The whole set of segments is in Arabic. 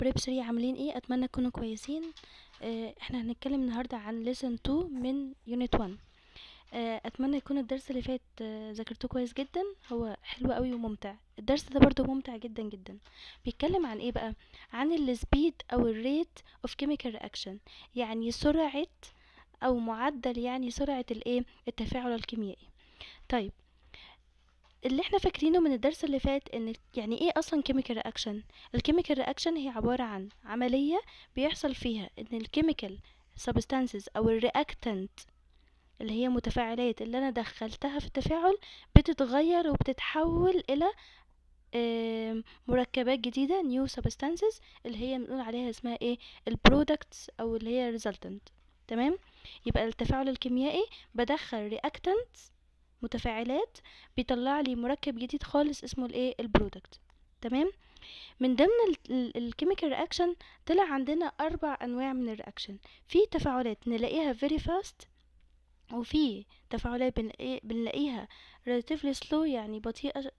بريب 3 عاملين ايه اتمنى تكونوا كويسين اه احنا هنتكلم النهارده عن لسن 2 من يونت 1 اه اتمنى يكون الدرس اللي فات آه، ذاكرتوه اه كويس جدا هو حلو قوي وممتع الدرس ده برضو ممتع جدا جدا بيتكلم عن ايه بقى عن السبيد او الريت اوف كيميكال رياكشن يعني سرعه او معدل يعني سرعه الايه التفاعل الكيميائي طيب اللي احنا فاكرينه من الدرس اللي فات ان يعني ايه اصلا كيميكال رياكشن الكيميكال رياكشن هي عباره عن عمليه بيحصل فيها ان الكيميكال سبستانسز او الرياكتنت اللي هي متفاعلات اللي انا دخلتها في التفاعل بتتغير وبتتحول الى مركبات جديده نيو سبستانسز اللي هي بنقول عليها اسمها ايه البرودكتس او اللي هي resultant تمام يبقى التفاعل الكيميائي بدخل reactants متفاعلات بيطلع لي مركب جديد خالص اسمه الايه البرودكت تمام من ضمن الكيميكال رياكشن طلع عندنا اربع انواع من الرياكشن في تفاعلات نلاقيها فيري فاست وفي تفاعلات إيه، بنلاقيها relatively سلو يعني بطيئة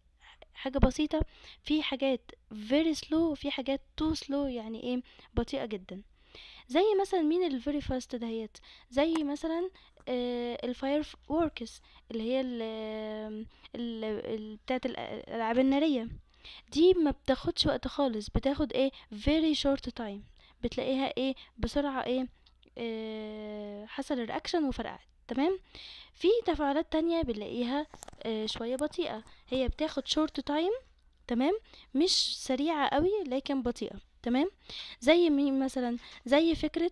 حاجة بسيطة في حاجات فيري سلو وفي حاجات تو سلو يعني ايه بطيئة جدا زي مثلا مين الفيري فاست دهيت زي مثلا آه، الفاير ووركس اللي هي ال بتاعه الالعاب الناريه دي ما بتاخدش وقت خالص بتاخد ايه very short time بتلاقيها ايه بسرعه ايه, إيه حصل الرياكشن وفرقعت تمام في تفاعلات تانية بنلاقيها إيه شويه بطيئه هي بتاخد short time تمام مش سريعه قوي لكن بطيئه تمام زي مين مثلا زي فكره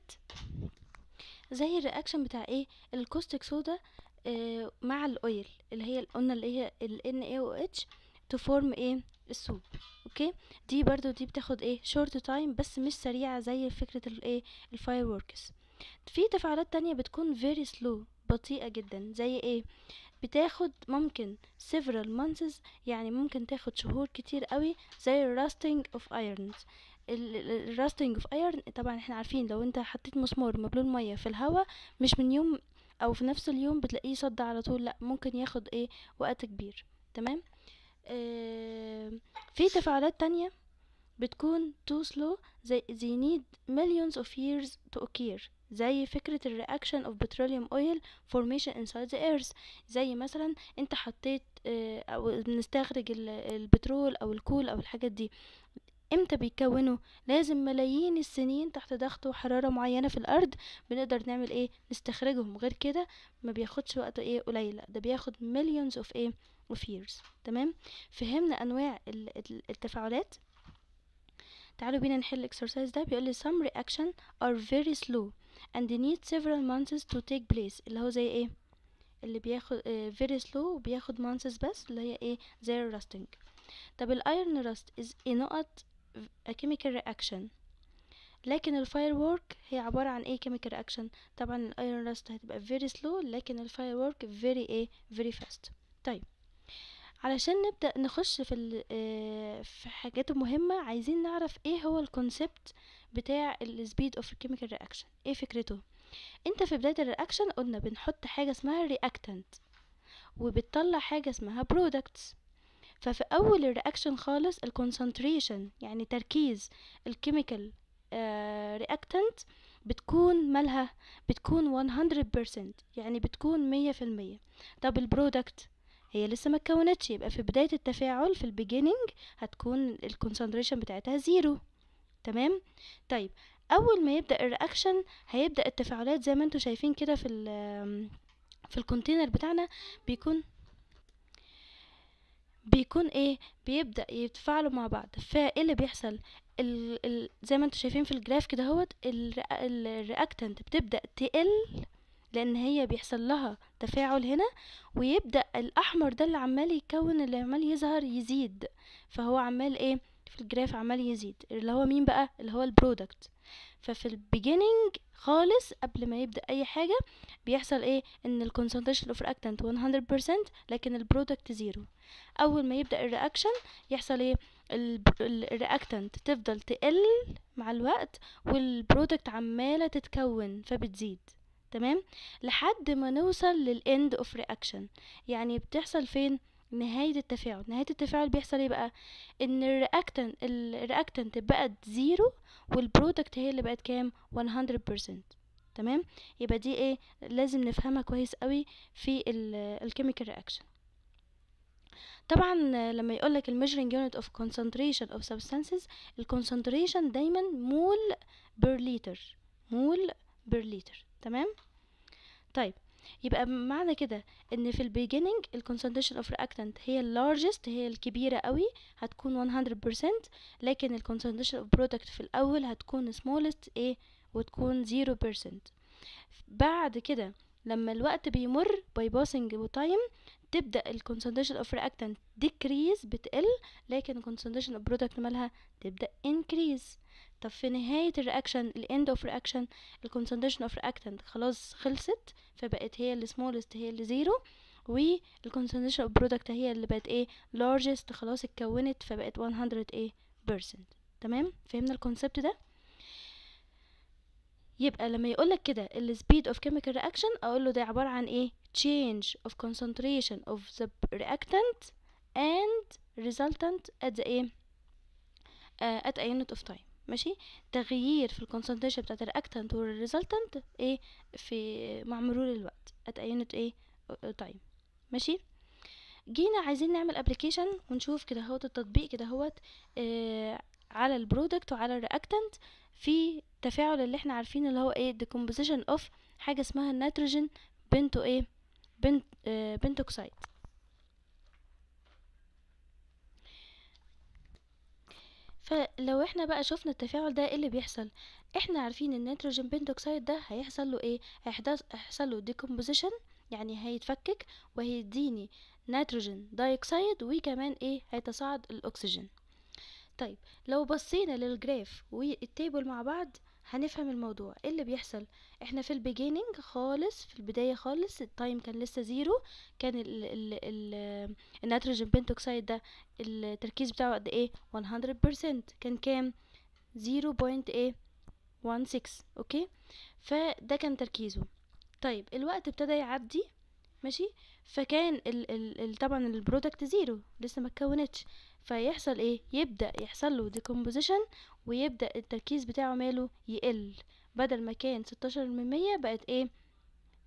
زي الرياكشن بتاع ايه الكوستيك صودا آه مع الاويل اللي هي قلنا اللي هي ال NaOH تفورم ايه السوب اوكي دي برضو دي بتاخد ايه شورت تايم بس مش سريعة زي فكرة الايه الفاير ووركس في تفاعلات تانية بتكون very slow بطيئة جدا زي ايه بتاخد ممكن several months يعني ممكن تاخد شهور كتير قوي زي rusting of irons الراستنج في ايرن طبعا احنا عارفين لو انت حطيت مسمار مبلول ميه في الهواء مش من يوم او في نفس اليوم بتلاقيه صد على طول لا ممكن ياخد ايه وقت كبير تمام آه، في تفاعلات تانية بتكون too slow زي they need millions of years to occur زي فكرة الرياكشن of petroleum oil formation inside the earth زي مثلا انت حطيت آه، او بنستخرج البترول او الكول او الحاجات دي امتى بيتكونوا لازم ملايين السنين تحت ضغط وحرارة معينة في الارض بنقدر نعمل ايه نستخرجهم غير كده ما بياخدش وقت ايه قليل ده بياخد مليونز اوف ايه اوف years تمام فهمنا انواع التفاعلات تعالوا بينا نحل الاكسرسايز ده بيقول لي some reactions are very slow and need several months to take place اللي هو زي ايه اللي بياخد اه very slow وبياخد months بس اللي هي ايه زي الراستنج طب الايرن راست از ايه نقط a chemical reaction لكن الفاير وورك هي عبارة عن ايه chemical reaction طبعا الايرون راست هتبقى very slow لكن الفاير وورك very ايه very fast طيب علشان نبدأ نخش في آه، في حاجات مهمة عايزين نعرف ايه هو الكونسبت بتاع speed of chemical reaction ايه فكرته انت في بداية الرياكشن قلنا بنحط حاجة اسمها reactant وبتطلع حاجة اسمها products ففي اول الرياكشن خالص الكونسنتريشن يعني تركيز الكيميكال رياكتنت آه، بتكون مالها بتكون 100% يعني بتكون 100% طب البرودكت هي لسه ما اتكونتش يبقى في بداية التفاعل في البيجينينج هتكون الكونسنتريشن بتاعتها زيرو تمام طيب اول ما يبدا الرياكشن هيبدا التفاعلات زي ما انتم شايفين كده في ال في الكونتينر بتاعنا بيكون بيكون ايه بيبدأ يتفاعلوا مع بعض فايه اللي بيحصل ال الـ زي ما انتوا شايفين في الجراف كده اهوت الرياكتنت بتبدأ تقل لان هي بيحصل لها تفاعل هنا ويبدأ الاحمر ده اللي عمال يتكون اللي عمال يظهر يزيد فهو عمال ايه في الجراف عمال يزيد اللي هو مين بقى اللي هو البرودكت ففي البيجينينج خالص قبل ما يبدا اي حاجه بيحصل ايه ان الكونسنتريشن اوف رياكتنت 100% لكن البرودكت زيرو اول ما يبدا الرياكشن يحصل ايه الرياكتنت تفضل تقل مع الوقت والبرودكت عماله تتكون فبتزيد تمام لحد ما نوصل للاند اوف رياكشن يعني بتحصل فين نهاية التفاعل نهاية التفاعل بيحصل ايه بقى ان الرياكتنت الرياكتنت بقت زيرو والبرودكت هي اللي بقت كام 100% تمام يبقى دي ايه لازم نفهمها كويس قوي في الكيميكال رياكشن طبعا لما يقولك الميجرنج يونت اوف concentration اوف substances الكونسنتريشن دايما مول بير لتر مول بير لتر تمام طيب يبقى معنى كده ان في البيجينينج الكونسنتريشن اوف رياكتانت هي اللارجست هي الكبيره قوي هتكون 100% لكن الكونسنتريشن اوف برودكت في الاول هتكون سمولست ايه وتكون 0% بعد كده لما الوقت بيمر باي باسنج تايم تبدا الكونسنتريشن اوف رياكتانت ديكريز بتقل لكن الكونسنتريشن اوف برودكت مالها تبدا انكريز طب في نهاية الرياكشن of reaction ال concentration of reactant خلاص خلصت فبقت هي ال smallest هي اللي زيرو concentration of product هي اللي بقت ايه largest خلاص اتكونت فبقت 100 ايه percent تمام فهمنا الكونسبت ده يبقى لما يقولك كده ال speed of chemical reaction اقوله ده عبارة عن ايه change of concentration of the reactant and resultant at the ايه uh, at a unit of time ماشي تغيير في الكونسنتريشن بتاعت الرياكتنت والريزلتنت ايه في مع مرور الوقت ات ايه تايم ماشي جينا عايزين نعمل ابلكيشن ونشوف كده هوت التطبيق كده هوت آه على البرودكت وعلى الرياكتنت في تفاعل اللي احنا عارفينه اللي هو ايه decomposition اوف حاجه اسمها النيتروجين بنتو ايه بنت آه بنتوكسيد فلو احنا بقى شفنا التفاعل ده ايه اللي بيحصل احنا عارفين ان النيتروجين بنتوكسيد ده هيحصل له ايه هيحصل له ديكومبوزيشن يعني هيتفكك وهيديني نيتروجين دايوكسيد وكمان ايه هيتصاعد الاكسجين طيب لو بصينا للجراف والتيبل مع بعض هنفهم الموضوع ايه اللي بيحصل احنا في البيجينينج خالص في البدايه خالص التايم كان لسه زيرو كان ال ال النيتروجين بنتوكسيد ده التركيز بتاعه قد ايه 100% كان كام 0.16 اوكي فده كان تركيزه طيب الوقت ابتدى يعدي ماشي فكان ال الـ ال طبعا البرودكت زيرو لسه ما اتكونتش فيحصل ايه يبدا يحصل له ديكومبوزيشن ويبدا التركيز بتاعه ماله يقل بدل ما كان 16 من بقت ايه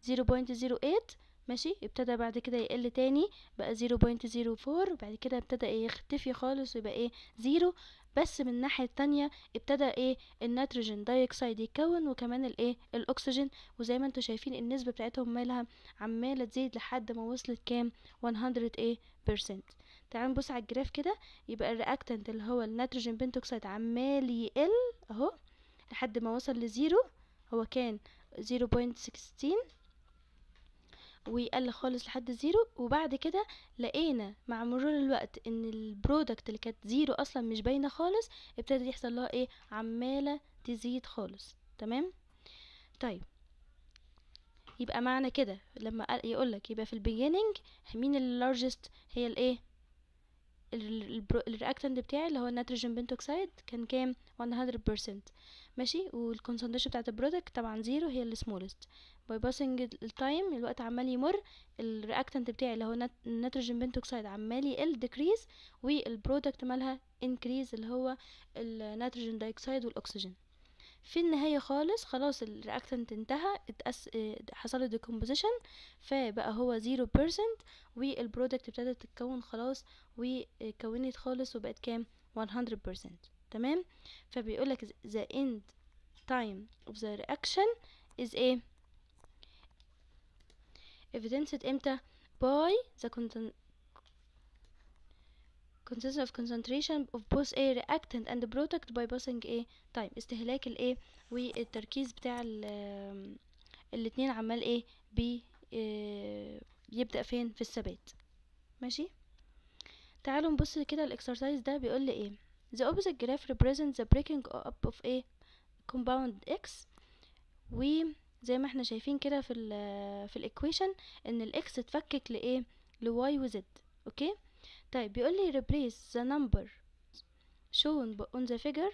0.08 ماشي ابتدى بعد كده يقل تاني بقى 0.04 بعد كده ابتدى ايه يختفي خالص ويبقى ايه زيرو بس من الناحية التانية ابتدى ايه النيتروجين دايوكسيد يتكون وكمان الايه الاكسجين وزي ما انتوا شايفين النسبة بتاعتهم مالها عمالة تزيد لحد ما وصلت كام 100 ايه بيرسنت تعالوا نبص على الجراف كده يبقى الرياكتنت اللي هو النيتروجين بنتوكسيد عمال يقل اهو لحد ما وصل لزيرو هو كان 0.16 ويقل خالص لحد زيرو وبعد كده لقينا مع مرور الوقت ان البرودكت اللي كانت زيرو اصلا مش باينه خالص ابتدت يحصل لها ايه عماله تزيد خالص تمام طيب يبقى معنى كده لما يقولك يبقى في البيجيننج مين اللارجست هي الايه الرياكتنت بتاعي اللي هو النيتروجين بنتوكسيد كان كام 100% ماشي والكونسنتريشن بتاعت البرودكت طبعا زيرو هي اللي سمولست باي باسنج التايم الوقت عمال يمر الرياكتنت بتاعي اللي هو النيتروجين بنتوكسيد عمال يقل ديكريز والبرودكت مالها انكريز اللي هو النيتروجين دايكسيد والاكسجين في النهاية خالص خلاص الرياكتنت انتهى اتأس... اه، حصل ديكومبوزيشن فبقى هو 0% والبرودكت ابتدت تتكون خلاص وكونت خالص وبقت كام 100% تمام فبيقول لك ذا اند تايم اوف ذا رياكشن از ايه evidenced امتى باي ذا consists of concentration of both a reactant and product by passing a time استهلاك الايه والتركيز بتاع الاتنين عمال ايه بي يبدأ فين في الثبات ماشي تعالوا نبص كده الاكسرسايز ده بيقول لي ايه the opposite graph represents the breaking up of a compound x و زي ما احنا شايفين كده في ال في الاكويشن ان الاكس اتفكك لايه لواي وزد اوكي okay? طيب بيقول لي replace the number shown on the figure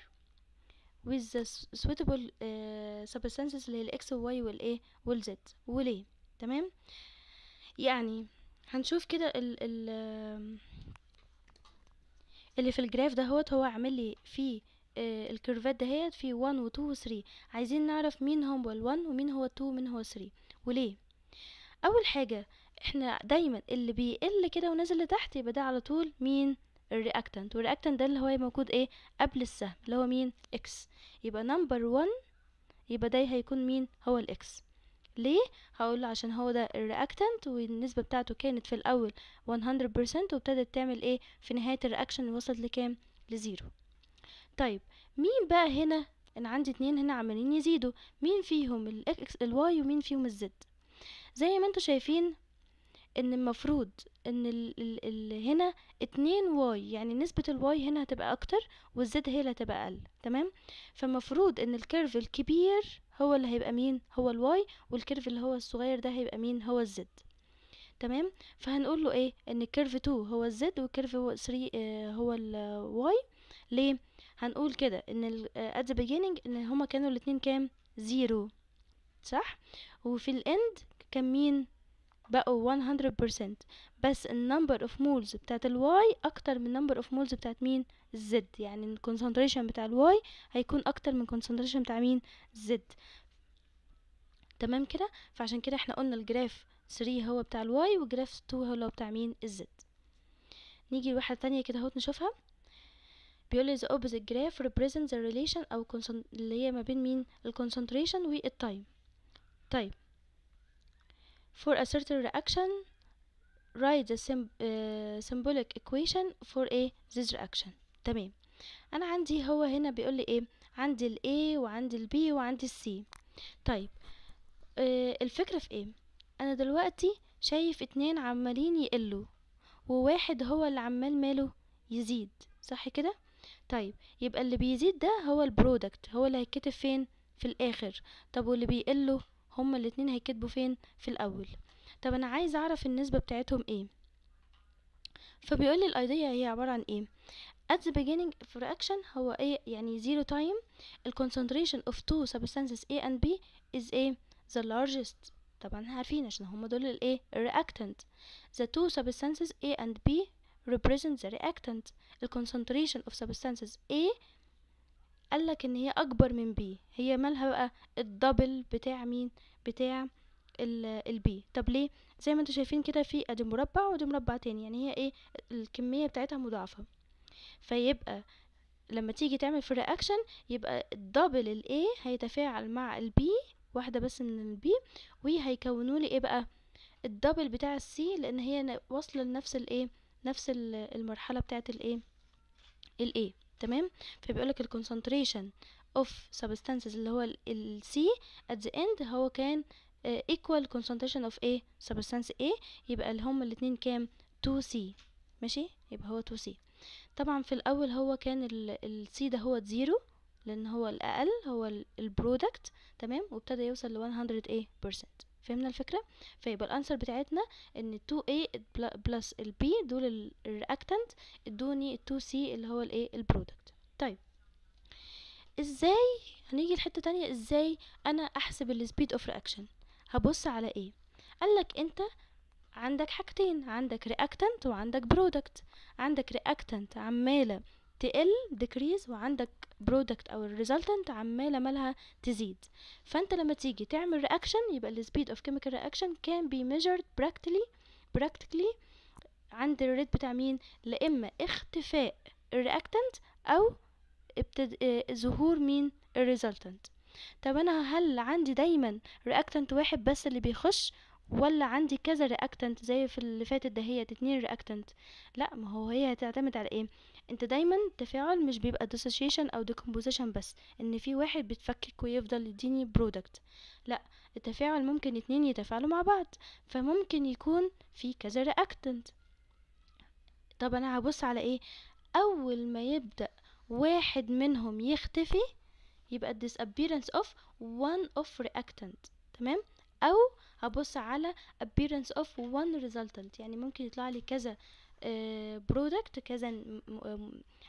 with the suitable uh, substances اللي هي الاكس والواي والايه والزد وليه تمام يعني هنشوف كده ال ال آه، اللي في الجراف ده هو هو عامل لي فيه آه الكيرفات دهيت في 1 و 2 و 3 عايزين نعرف مين هم ال1 ومين هو ال2 ومين هو ال3 وليه اول حاجه احنا دايما اللي بيقل كده ونازل لتحت يبقى ده على طول مين الرياكتنت والرياكتنت ده اللي هو موجود ايه قبل السهم اللي هو مين اكس يبقى نمبر 1 يبقى ده هيكون مين هو الاكس ليه هقول عشان هو ده الرياكتنت والنسبه بتاعته كانت في الاول 100% وابتدت تعمل ايه في نهايه الرياكشن وصلت لكام لزيرو طيب مين بقى هنا انا عندي اتنين هنا عمالين يزيدوا مين فيهم الاكس الواي ومين فيهم الزد زي ما انتم شايفين ان المفروض ان ال ال الـ هنا اتنين واي يعني نسبة الواي هنا هتبقى اكتر والزد هي اللي هتبقى اقل تمام فالمفروض ان الكيرف الكبير هو اللي هيبقى مين هو الواي والكيرف اللي هو الصغير ده هيبقى مين هو الزد تمام فهنقول له ايه ان الكيرف 2 هو الزد والكيرف 3 آه، هو الواي ليه هنقول كده ان آه، at the beginning ان هما كانوا الاتنين كام زيرو صح وفي الاند كان مين بقوا 100% بس النمبر اوف مولز بتاعت الواي اكتر من نمبر اوف مولز بتاعت مين الزد يعني الكونسنتريشن بتاع الواي هيكون اكتر من الكونسنتريشن بتاع مين الزد تمام كده فعشان كده احنا قلنا الجراف 3 هو بتاع الواي وجراف 2 هو اللي بتاع مين الزد نيجي لواحدة تانية كده اهوت نشوفها بيقول the opposite graph represents the relation او اللي هي ما بين مين الكونسنتريشن والتايم طيب For a certain reaction write the sim uh, symbolic equation for a this reaction تمام انا عندي هو هنا بيقول لي ايه عندي ال A وعندي ال B وعندي ال C طيب uh, الفكرة في ايه انا دلوقتي شايف اتنين عمالين يقلوا وواحد هو اللي عمال ماله يزيد صح كده طيب يبقى اللي بيزيد ده هو البرودكت هو اللي هيتكتب فين في الاخر طب واللي بيقله هما الاتنين هيكتبوا فين في الاول طب انا عايز اعرف النسبه بتاعتهم ايه فبيقول لي الايديا هي عباره عن ايه at the beginning of reaction هو ايه يعني zero time the concentration of two substances A and B is A the largest طبعا احنا عارفين عشان هما دول الايه reactant the two substances A and B represent the reactant the concentration of substances A قالك ان هي اكبر من بي هي مالها بقى الدبل بتاع مين بتاع البي طب ليه زي ما انتوا شايفين كده في ادي مربع ودي مربع تاني يعني هي ايه الكميه بتاعتها مضاعفه فيبقى لما تيجي تعمل في الرياكشن يبقى الدبل الاي هيتفاعل مع البي واحده بس من البي وهيكونوا لي ايه بقى الدبل بتاع السي لان هي واصله لنفس الايه نفس المرحله بتاعه الايه الايه تمام فبيقول لك الكونسنتريشن اوف سبستانسز اللي هو السي ات ذا اند هو كان ايكوال كونسنتريشن اوف ايه سبستانس ايه يبقى اللي هما الاثنين كام 2 سي ماشي يبقى هو 2 سي طبعا في الاول هو كان السي ده هو زيرو لان هو الاقل هو البرودكت تمام وابتدى يوصل ل 100 ايه بيرسنت فهمنا الفكرة فيبقى الانسر بتاعتنا ان 2A بلس ال B دول الرياكتنت ادوني 2C اللي هو الايه البرودكت طيب ازاي هنيجي لحتة تانية ازاي انا احسب السبيد اوف رياكشن هبص على ايه قالك انت عندك حاجتين عندك رياكتنت وعندك برودكت عندك رياكتنت عماله تقل ديكريز وعندك برودكت او الريزلتنت عماله مالها تزيد فانت لما تيجي تعمل رياكشن يبقى السبيد اوف كيميكال رياكشن كان بي ميجرد براكتلي براكتلي عند الريت بتاع مين لا اما اختفاء الرياكتنت او ابتد... آه، ظهور مين الريزلتنت طب انا هل عندي دايما رياكتنت واحد بس اللي بيخش ولا عندي كذا رياكتنت زي في اللي فاتت دهيت اتنين رياكتنت لا ما هو هي هتعتمد على ايه انت دايما التفاعل مش بيبقى dissociation او decomposition بس ان في واحد بيتفكك ويفضل يديني برودكت لا التفاعل ممكن اتنين يتفاعلوا مع بعض فممكن يكون في كذا reactant طب انا هبص على ايه اول ما يبدأ واحد منهم يختفي يبقى disappearance of one of reactant تمام او هبص على appearance of one resultant يعني ممكن يطلع لي كذا برودكت آه، كذا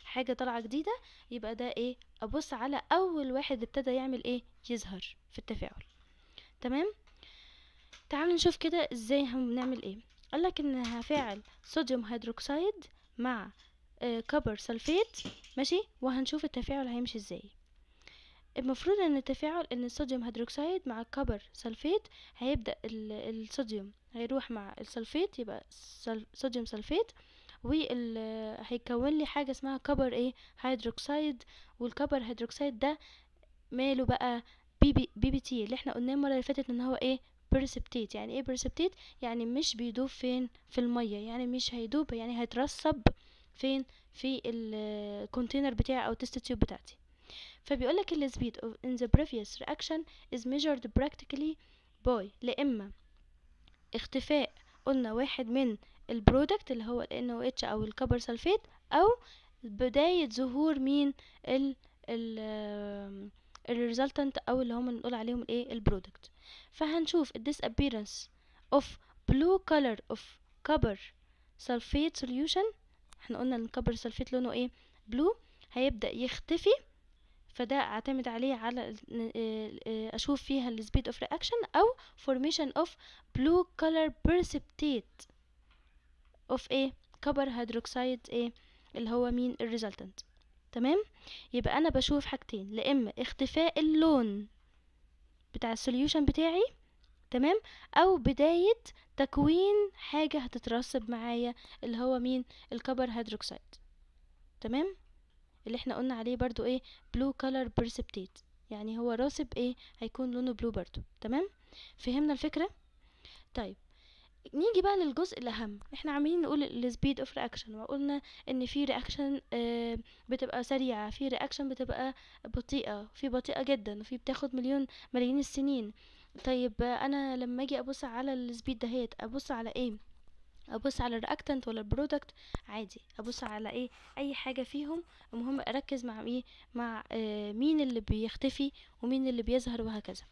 حاجه طالعه جديده يبقى ده ايه ابص على اول واحد ابتدى يعمل ايه يظهر في التفاعل تمام تعالوا نشوف كده ازاي هنعمل ايه قالك ان هفعل صوديوم هيدروكسيد مع كوبر آه، سلفيت ماشي وهنشوف التفاعل هيمشي ازاي المفروض ان تفاعل ان الصوديوم هيدروكسيد مع الكبر سلفيت هيبدا الصوديوم هيروح مع السلفيت يبقى صوديوم سلفيت وهيكون لي حاجه اسمها كبر ايه هيدروكسيد والكبر هيدروكسيد ده ماله بقى بي بي, بي بي تي اللي احنا قلناه المره اللي فاتت ان هو ايه بيرسبتيت يعني ايه بيرسبتيت يعني مش بيدوب فين في الميه يعني مش هيدوب يعني هيترسب فين في الكونتينر بتاعي او تيست تيوب بتاعتي فبيقولك ال speed of in the previous reaction is measured practically by لإما اختفاء قلنا واحد من البرودكت اللي هو ال NOH أو الكبر سلفيت أو بداية ظهور مين ال ال الريزلتنت أو اللي هم بنقول عليهم الايه البرودكت فهنشوف ال disappearance of blue color of copper sulfate solution احنا قلنا ان copper sulfate لونه ايه blue هيبدأ يختفي فده اعتمد عليه على آه، آه، اشوف فيها السبيد اوف رياكشن او فورميشن اوف بلو كولر برسبتيت اوف ايه كبر هيدروكسيد ايه اللي هو مين الريزلتنت تمام يبقى انا بشوف حاجتين لا اما اختفاء اللون بتاع السوليوشن بتاعي تمام او بداية تكوين حاجة هتترسب معايا اللي هو مين الكبر هيدروكسيد تمام اللي احنا قلنا عليه برضو ايه blue color precipitate يعني هو راسب ايه هيكون لونه بلو برضو تمام فهمنا الفكرة طيب نيجي بقى للجزء الاهم احنا عمالين نقول السبيد اوف رياكشن وقلنا ان في رياكشن آه بتبقى سريعه في رياكشن بتبقى بطيئه في بطيئه جدا وفي بتاخد مليون ملايين السنين طيب انا لما اجي ابص على السبيد دهيت ابص على ايه ابص على الرياكتنت ولا البرودكت عادي ابص على ايه اي حاجه فيهم المهم اركز مع ايه مع آه مين اللي بيختفي ومين اللي بيظهر وهكذا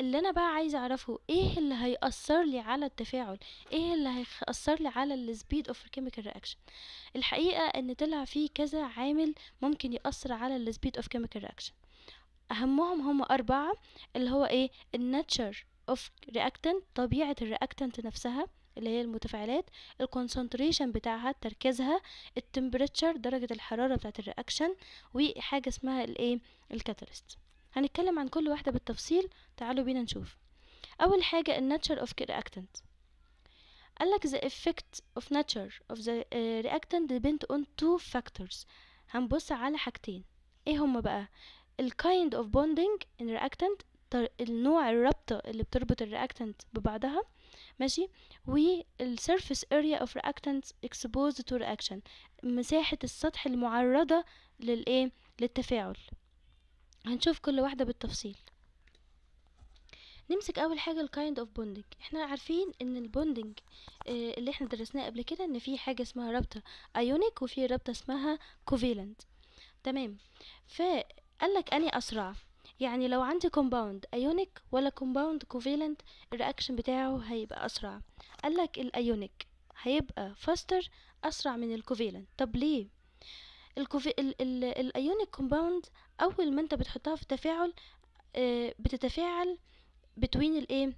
اللي انا بقى عايزه اعرفه ايه اللي هيأثر لي على التفاعل ايه اللي هيأثر لي على السبيد اوف كيميكال رياكشن الحقيقه ان طلع فيه كذا عامل ممكن يأثر على السبيد اوف كيميكال رياكشن اهمهم هم اربعه اللي هو ايه الناتشر اوف رياكتنت طبيعه الرياكتنت نفسها اللي هي المتفاعلات الكونسنتريشن بتاعها تركيزها التمبريتشر درجة الحرارة بتاعة الرياكشن وحاجة اسمها الايه الكاتاليست هنتكلم عن كل واحدة بالتفصيل تعالوا بينا نشوف أول حاجة الناتشر اوف reactant قالك the effect of nature of the آه، reactant ديبند on two factors هنبص على حاجتين ايه هما بقى ال kind of bonding in reactant النوع الرابطة اللي بتربط الرياكتنت ببعضها ماشي والsurface area of reactants exposed to reaction مساحة السطح المعرضة للايه للتفاعل هنشوف كل واحدة بالتفصيل نمسك اول حاجه الكايند اوف بوندنج احنا عارفين ان البوندنج آه، اللي احنا درسناه قبل كده ان في حاجه اسمها رابطه ايونيك وفي رابطه اسمها كوفيلنت تمام فقال لك اني اسرع يعني لو عندي كومباوند ايونيك ولا كومباوند كوفيلنت الرياكشن بتاعه هيبقى اسرع قالك الايونيك هيبقى فاستر اسرع من الكوفيلنت طب ليه الكوفي... ال... ال... الايونيك كومباوند اول ما انت بتحطها في تفاعل آه، بتتفاعل بتوين الايه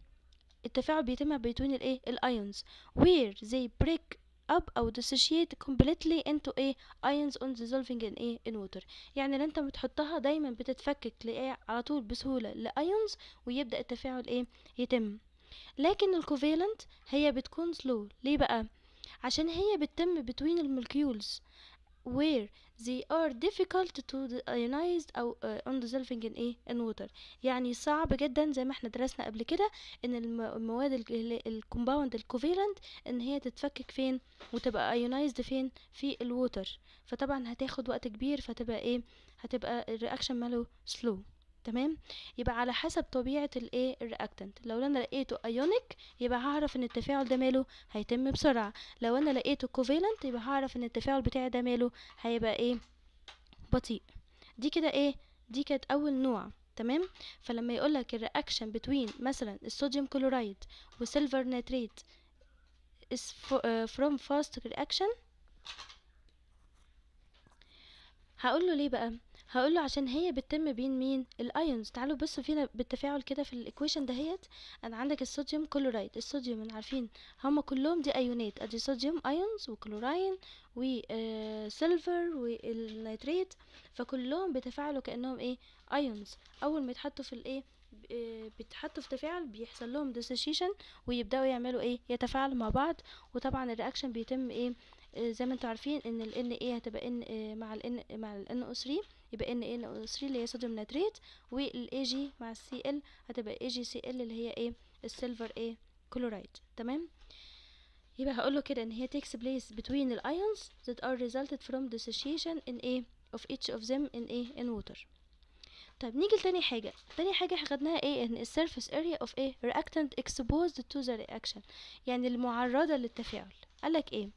التفاعل بيتم بتوين الايه الايونز where they break up او dissociate completely into ايه ions on dissolving in ايه in water يعني اللي انت بتحطها دايما بتتفكك لايه على طول بسهولة لايونز ويبدأ التفاعل ايه يتم لكن الكوفالنت هي بتكون slow ليه بقى عشان هي بتتم between المولكيولز where they are difficult to ionize أو uh, on dissolving in إيه in water يعني صعب جدا زي ما احنا درسنا قبل كده إن المواد الكومباوند الكوفيرنت إن هي تتفكك فين وتبقى ionized فين في الووتر فطبعا هتاخد وقت كبير فتبقى إيه هتبقى الرياكشن ماله slow تمام يبقى على حسب طبيعه الايه الرياكتنت لو انا لقيته ايونيك يبقى هعرف ان التفاعل ده ماله هيتم بسرعه لو انا لقيته كوفالنت يبقى هعرف ان التفاعل بتاعي ده ماله هيبقى ايه بطيء دي كده ايه دي كانت اول نوع تمام فلما يقولك الرياكشن بتوين مثلا الصوديوم كلورايد وسيلفر نيتريت is آه، from fast reaction هقول له ليه بقى هقوله عشان هي بتتم بين مين الايونز تعالوا بصوا فينا بالتفاعل كده في الايكويشن دهيت انا عندك الصوديوم كلورايد الصوديوم انا عارفين هما كلهم دي ايونات ادي صوديوم ايونز وكلوراين وسيلفر آه، والنيتريت فكلهم بيتفاعلوا كانهم ايه ايونز اول ما يتحطوا في الايه آه، بيتحطوا في تفاعل بيحصل لهم ديسوشيشن ويبداوا يعملوا ايه يتفاعلوا مع بعض وطبعا الرياكشن بيتم ايه آه، زي ما انتوا عارفين ان ال ايه هتبقى ان مع ال مع ال ان او 3 يبقى ان ان إيه، 3 اللي هي صوديوم نيتريت والاي جي مع السي ال هتبقى اي جي سي ال اللي هي ايه السيلفر ايه كلورايد تمام يبقى هقول له كده ان هي تيكس بليس بتوين الايونز ذات ار ريزلتد فروم ديسوشيشن ان ايه اوف of اوف ذم ان ايه ان ووتر water طيب نيجي لتاني حاجة تاني حاجة خدناها ايه ان السيرفيس اريا اوف ايه رياكتنت اكسبوزد تو ذا رياكشن يعني المعرضة للتفاعل قالك ايه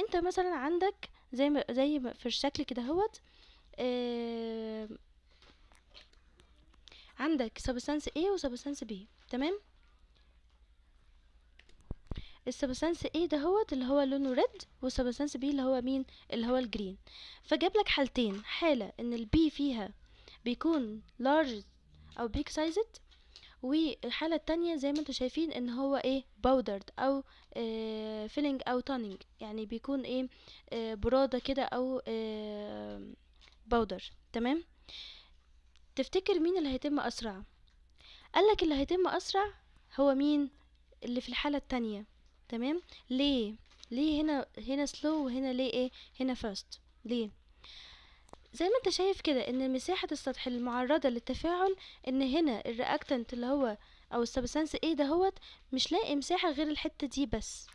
انت مثلا عندك زي ما زي ما في الشكل كده اهوت آه عندك سبستانس A وسبستانس B تمام السبستانس A ده هو اللي هو لونه ريد والسبستانس B اللي هو مين اللي هو الجرين فجاب لك حالتين حالة ان البي فيها بيكون large او بيك sized والحالة التانية زي ما انتو شايفين ان هو ايه باودرد او فيلينج آه، او تانينج يعني بيكون ايه آه، برادة كده او آه، بودر تمام تفتكر مين اللي هيتم اسرع قالك اللي هيتم اسرع هو مين اللي في الحاله التانية تمام ليه ليه هنا هنا سلو وهنا ليه ايه هنا فاست ليه زي ما انت شايف كده ان مساحة السطح المعرضة للتفاعل ان هنا الرياكتنت اللي هو او السبسانس ايه دهوت مش لاقي مساحة غير الحتة دي بس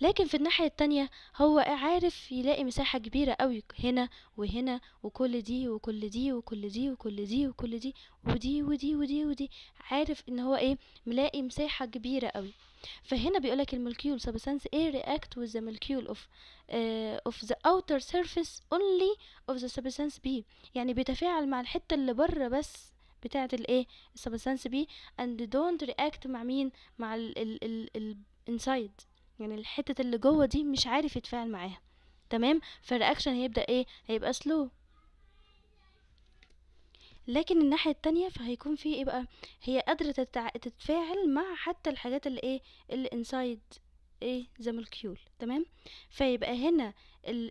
لكن في الناحية التانية هو عارف يلاقي مساحة كبيرة قوي هنا وهنا وكل دي وكل دي وكل دي وكل دي وكل دي ودي ودي ودي ودي عارف ان هو ايه ملاقي مساحة كبيرة قوي فهنا بيقولك المولكيول substance A react with the molecule of uh, of the outer surface only of the substance B يعني بيتفاعل مع الحتة اللي بره بس بتاعة الايه السبسانس بي and don't react مع مين مع ال ال ال, ال inside يعني الحتة اللي جوه دي مش عارف يتفاعل معاها تمام فالرياكشن هيبدأ ايه هيبقى سلو لكن الناحية التانية فهيكون في ايه بقى هي قادرة تتفاعل مع حتى الحاجات اللي ايه اللي inside ايه ذا مولكيول تمام فيبقى هنا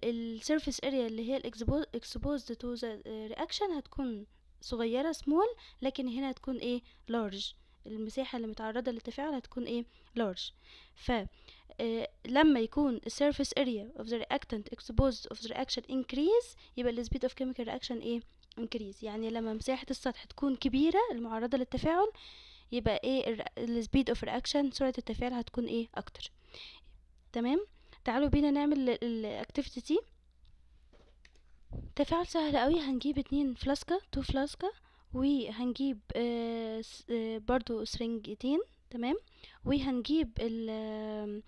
السيرفيس اريا اللي هي الاكسبوزد تو ذا رياكشن هتكون صغيره سمول لكن هنا هتكون ايه لارج المساحة اللي متعرضة للتفاعل هتكون ايه large ف آه، لما يكون surface area of the reactant exposed of the reaction increase يبقى ال speed of chemical reaction ايه increase يعني لما مساحة السطح تكون كبيرة المعرضة للتفاعل يبقى ايه السبيد اوف رياكشن سرعة التفاعل هتكون ايه اكتر تمام تعالوا بينا نعمل الاكتيفيتي دي تفاعل سهل قوي هنجيب اتنين فلاسكة تو فلاسكة وهنجيب آه، آه، برضو سرنجتين تمام وهنجيب آه،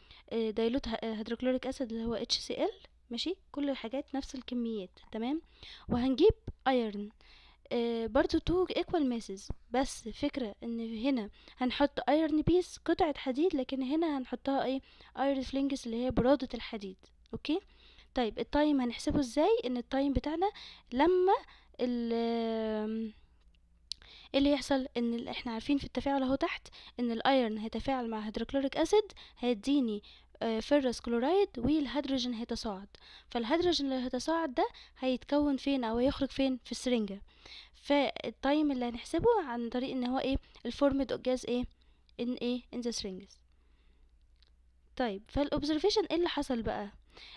دايلوت هيدروكلوريك اسيد اللي هو HCl ماشي كل الحاجات نفس الكميات تمام وهنجيب ايرن برضو تو ايكوال ماسز بس فكرة ان هنا هنحط ايرن بيس قطعة حديد لكن هنا هنحطها ايه ايرن فلينجز اللي هي برادة الحديد اوكي طيب التايم هنحسبه ازاي ان التايم بتاعنا لما ال ايه اللي هيحصل ان احنا عارفين في التفاعل اهو تحت ان الايرن هيتفاعل مع هيدروكلوريك اسيد هيديني آه، فيروس كلورايد والهيدروجين هيتصاعد فالهيدروجين اللي هيتصاعد ده هيتكون فين او هيخرج فين في السرنجه فالتايم اللي هنحسبه عن طريق ان هو ايه الفورمد جاز ايه ان ايه ان ذا سرنجز طيب فالاوبزرفيشن ايه اللي حصل بقى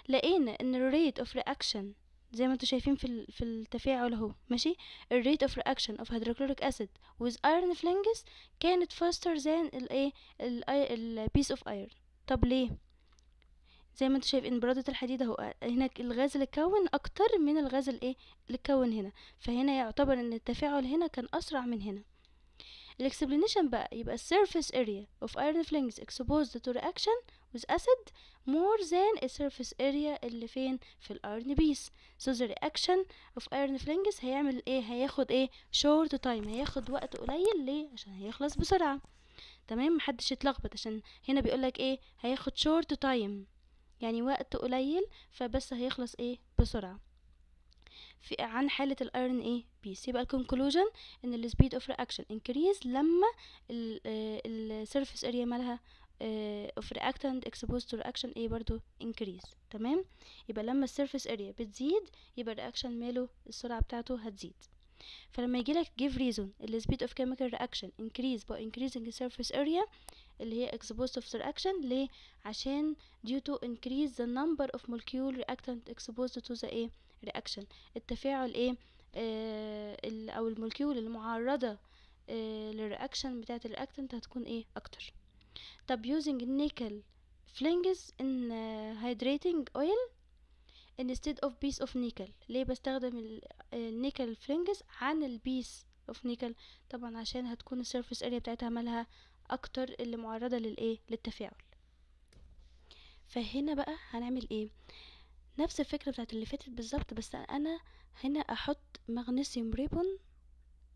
لقينا ان الريت اوف رياكشن زي ما انتوا شايفين في في التفاعل اهو ماشي ال rate of reaction of hydrochloric acid with iron flanges كانت faster than الايه ال piece of iron طب ليه زي ما انتوا شايفين برادة الحديد اهو هناك الغاز اللي اتكون اكتر من الغاز الايه اللي اتكون هنا فهنا يعتبر ان التفاعل هنا كان اسرع من هنا الاكسبلينيشن بقى يبقى surface area of iron flanges exposed to reaction with acid more than a surface area اللي فين في iron بيس so the reaction of iron flanges هيعمل ايه هياخد ايه short time هياخد وقت قليل ليه عشان هيخلص بسرعة تمام محدش يتلخبط عشان هنا بيقولك ايه هياخد short time يعني وقت قليل فبس هيخلص ايه بسرعة في عن حالة iron ايه بيس يبقى الكونكلوجن ان speed of reaction increase لما آه، surface area مالها of reactant exposed to reaction ايه برضو increase تمام يبقى لما السيرفيس اريا بتزيد يبقى الرياكشن ماله السرعة بتاعته هتزيد فلما يجيلك give reason ال speed of chemical reaction increase by increasing surface area اللي هي exposed to reaction ليه عشان due to increase the number of molecule reactant exposed to the ايه reaction التفاعل ايه آه او المولكيول المعرضة آه للرياكشن بتاعة الرياكتنت هتكون ايه اكتر طب using nickel flings in uh, hydrating oil instead of piece of nickel ليه بستخدم النيكل فلينجز عن البيس اوف نيكل طبعا عشان هتكون السيرفيس اريا بتاعتها مالها اكتر اللي معرضه للايه للتفاعل فهنا بقى هنعمل ايه نفس الفكره بتاعت اللي فاتت بالظبط بس انا هنا احط مغنيسيوم ريبون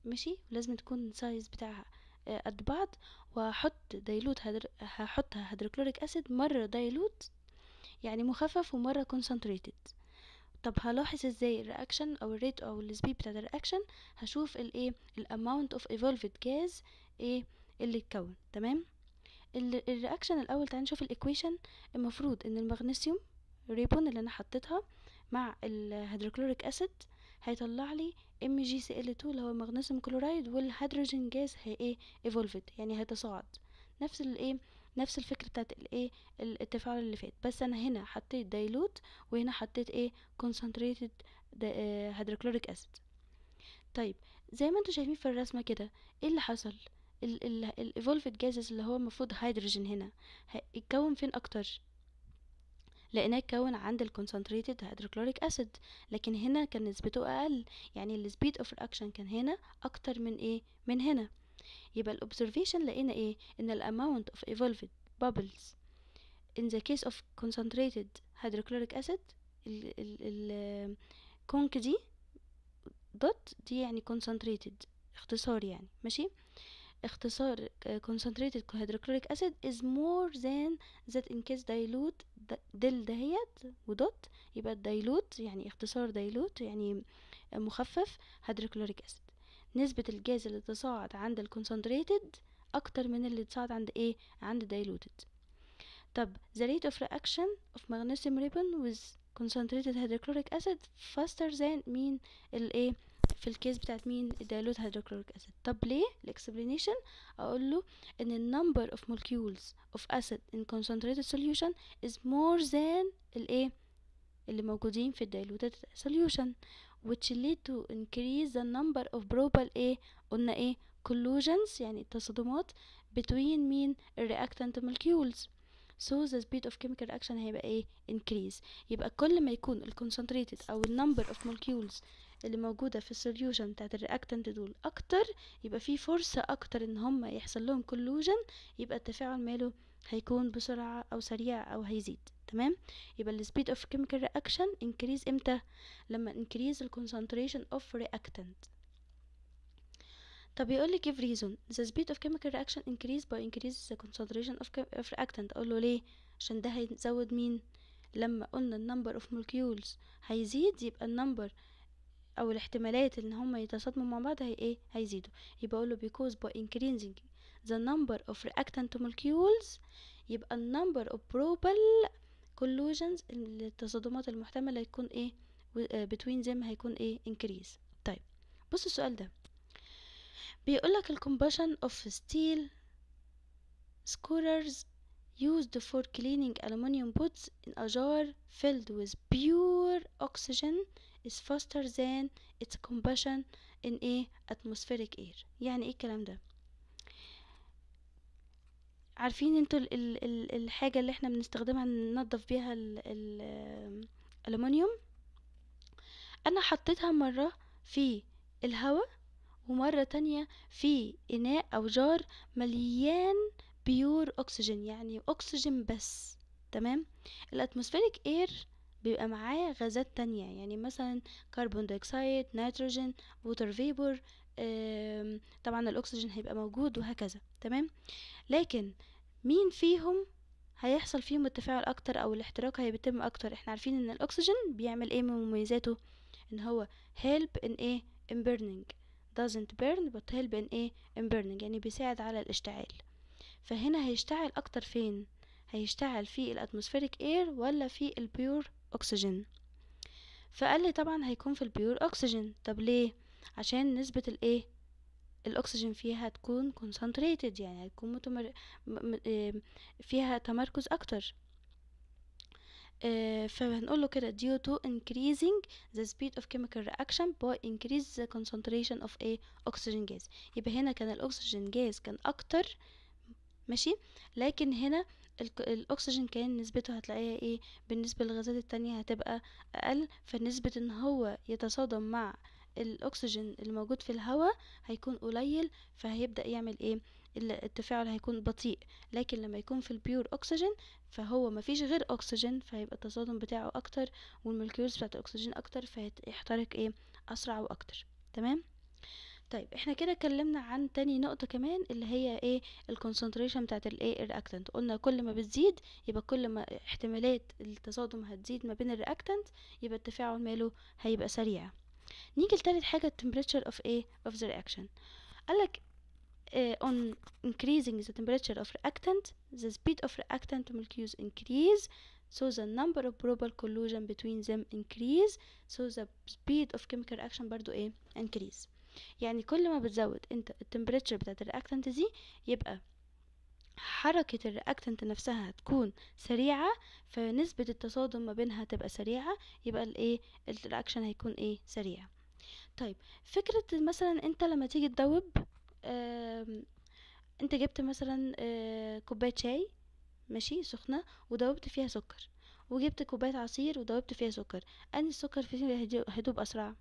ماشي لازم تكون السايز بتاعها قد بعض وهحط دايلوت هدر... هحطها هيدروكلوريك اسيد مره دايلوت يعني مخفف ومره كونسنتريتد طب هلاحظ ازاي الرياكشن او الريت او السبيد بتاعت الرياكشن هشوف الايه الاماونت اوف ايفولفد جاز ايه اللي اتكون تمام الرياكشن الاول تعالى نشوف الايكويشن المفروض ان المغنيسيوم ريبون اللي انا حطيتها مع الهيدروكلوريك اسيد هيطلع لي ام جي سي ال 2 اللي هو المغنيسيوم كلورايد والهيدروجين جاز هي ايه ايفولفد يعني هيتصاعد نفس الايه نفس الفكره بتاعت الايه التفاعل اللي فات بس انا هنا حطيت دايلوت وهنا حطيت ايه كونسنتريتد هيدروكلوريك اسيد طيب زي ما انتم شايفين في الرسمه كده ايه اللي حصل الايفولفد جازز اللي هو المفروض هيدروجين هنا هيتكون فين اكتر لأنها اتكون عند ال concentrated hydrochloric acid لكن هنا كان نسبته أقل يعني ال speed of reaction كان هنا أكتر من إيه من هنا يبقى ال observation لقينا إيه إن ال amount of evolved bubbles in the case of concentrated hydrochloric acid ال ال ال كونك دي دوت دي يعني concentrated اختصار يعني ماشي اختصار concentrated hydrochloric acid is more than that in case dilute دل دهيت ودوت يبقى dilute يعني اختصار dilute يعني مخفف hydrochloric acid نسبة الجاز اللي تصاعد عند concentrated أكتر من اللي تصاعد عند إيه؟ عند diluted طب the rate of reaction of magnesium ribbon with concentrated hydrochloric acid faster than mean الإيه؟ في الكيس بتاعت مين دايلوت هيدروكلوريك اسيد طب ليه الاكسبلينيشن اقول له ان النمبر اوف مولكيولز اوف اسيد ان concentrated solution is more than الايه اللي موجودين في الدايلوتد solution which lead to increase the number of probable ايه قلنا ايه collusions يعني التصادمات between مين reactant molecules so the speed of chemical reaction هيبقى ايه increase يبقى كل ما يكون ال concentrated او ال number of molecules اللي موجودة في السوليوشن بتاعت الرياكتنت دول أكتر يبقى في فرصة أكتر إن هما يحصل لهم كلوجن يبقى التفاعل ماله هيكون بسرعة أو سريع أو هيزيد تمام يبقى السبيد اوف كيميكال رياكشن انكريز امتى لما انكريز الكونسنتريشن اوف رياكتنت طب يقول لي give reason the speed of chemical reaction increase by increase the concentration of, of reactant اقول له ليه عشان ده هيزود مين لما قلنا النمبر اوف molecules هيزيد يبقى النمبر number او الاحتمالات ان هما يتصادموا مع بعض هي ايه هيزيدوا يبقى اقول له because by increasing the number of reactant molecules يبقى ال number of probable collisions التصادمات المحتمله هتكون ايه between them هيكون ايه increase طيب بص السؤال ده بيقولك ال combustion of steel scorers used for cleaning aluminum pots in a jar filled with pure oxygen is faster than its combustion in a atmospheric air يعني ايه الكلام ده عارفين انتوا ال ال ال الحاجة اللي احنا بنستخدمها ننضف بيها ال الالومنيوم انا حطيتها مرة في الهواء ومرة تانية في اناء او جار مليان بيور أكسجين يعني أكسجين بس تمام الأتموسفيريك إير بيبقى معاه غازات تانية يعني مثلا كربون دايوكسيد نيتروجين ووتر فيبر طبعا الأكسجين هيبقى موجود وهكذا تمام لكن مين فيهم هيحصل فيهم التفاعل أكتر أو الاحتراق هيتم أكتر احنا عارفين إن الأكسجين بيعمل ايه من مميزاته إن هو help in ايه in burning doesn't burn but help in ايه in burning يعني بيساعد على الاشتعال فهنا هيشتعل اكتر فين هيشتعل في الاتموسفيريك اير ولا في البيور اكسجين فقال لي طبعا هيكون في البيور اكسجين طب ليه عشان نسبة الايه الاكسجين فيها هتكون concentrated يعني هتكون متمر... م... م... آه، فيها تمركز اكتر آه، فهنقول له كده due to increasing the speed of chemical reaction by increase the concentration of a oxygen gas يبقى هنا كان الاكسجين جاز كان اكتر ماشي لكن هنا الاكسجين كان نسبته هتلاقيها ايه بالنسبة للغازات التانية هتبقى اقل فنسبة ان هو يتصادم مع الاكسجين الموجود في الهواء هيكون قليل فهيبدأ يعمل ايه التفاعل هيكون بطيء لكن لما يكون في البيور اكسجين فهو مفيش غير اكسجين فهيبقى التصادم بتاعه اكتر والمولكيولز بتاعت الاكسجين اكتر فهيحترق ايه اسرع واكتر تمام طيب احنا كده اتكلمنا عن تاني نقطة كمان اللي هي ايه الكونسنتريشن بتاعت الايه الرياكتنت قلنا كل ما بتزيد يبقى كل ما احتمالات التصادم هتزيد ما بين الرياكتنت يبقى التفاعل ماله هيبقى سريع نيجي لتالت حاجة temperature of ايه of the reaction قالك Uh, on increasing the temperature of reactant, the speed of reactant molecules increase, so the number of probable collusion between them increase, so the speed of chemical reaction برضو ايه increase يعني كل ما بتزود انت التمبريتشر بتاعت الرياكتنت دي يبقى حركة الرياكتنت نفسها هتكون سريعة فنسبة التصادم ما بينها تبقى سريعة يبقى الايه الرياكشن هيكون ايه سريع طيب فكرة مثلا انت لما تيجي تدوب انت جبت مثلا آه، كوباية شاي ماشي سخنة ودوبت فيها سكر وجبت كوباية عصير ودوبت فيها سكر أن السكر فيه هيدوب أسرع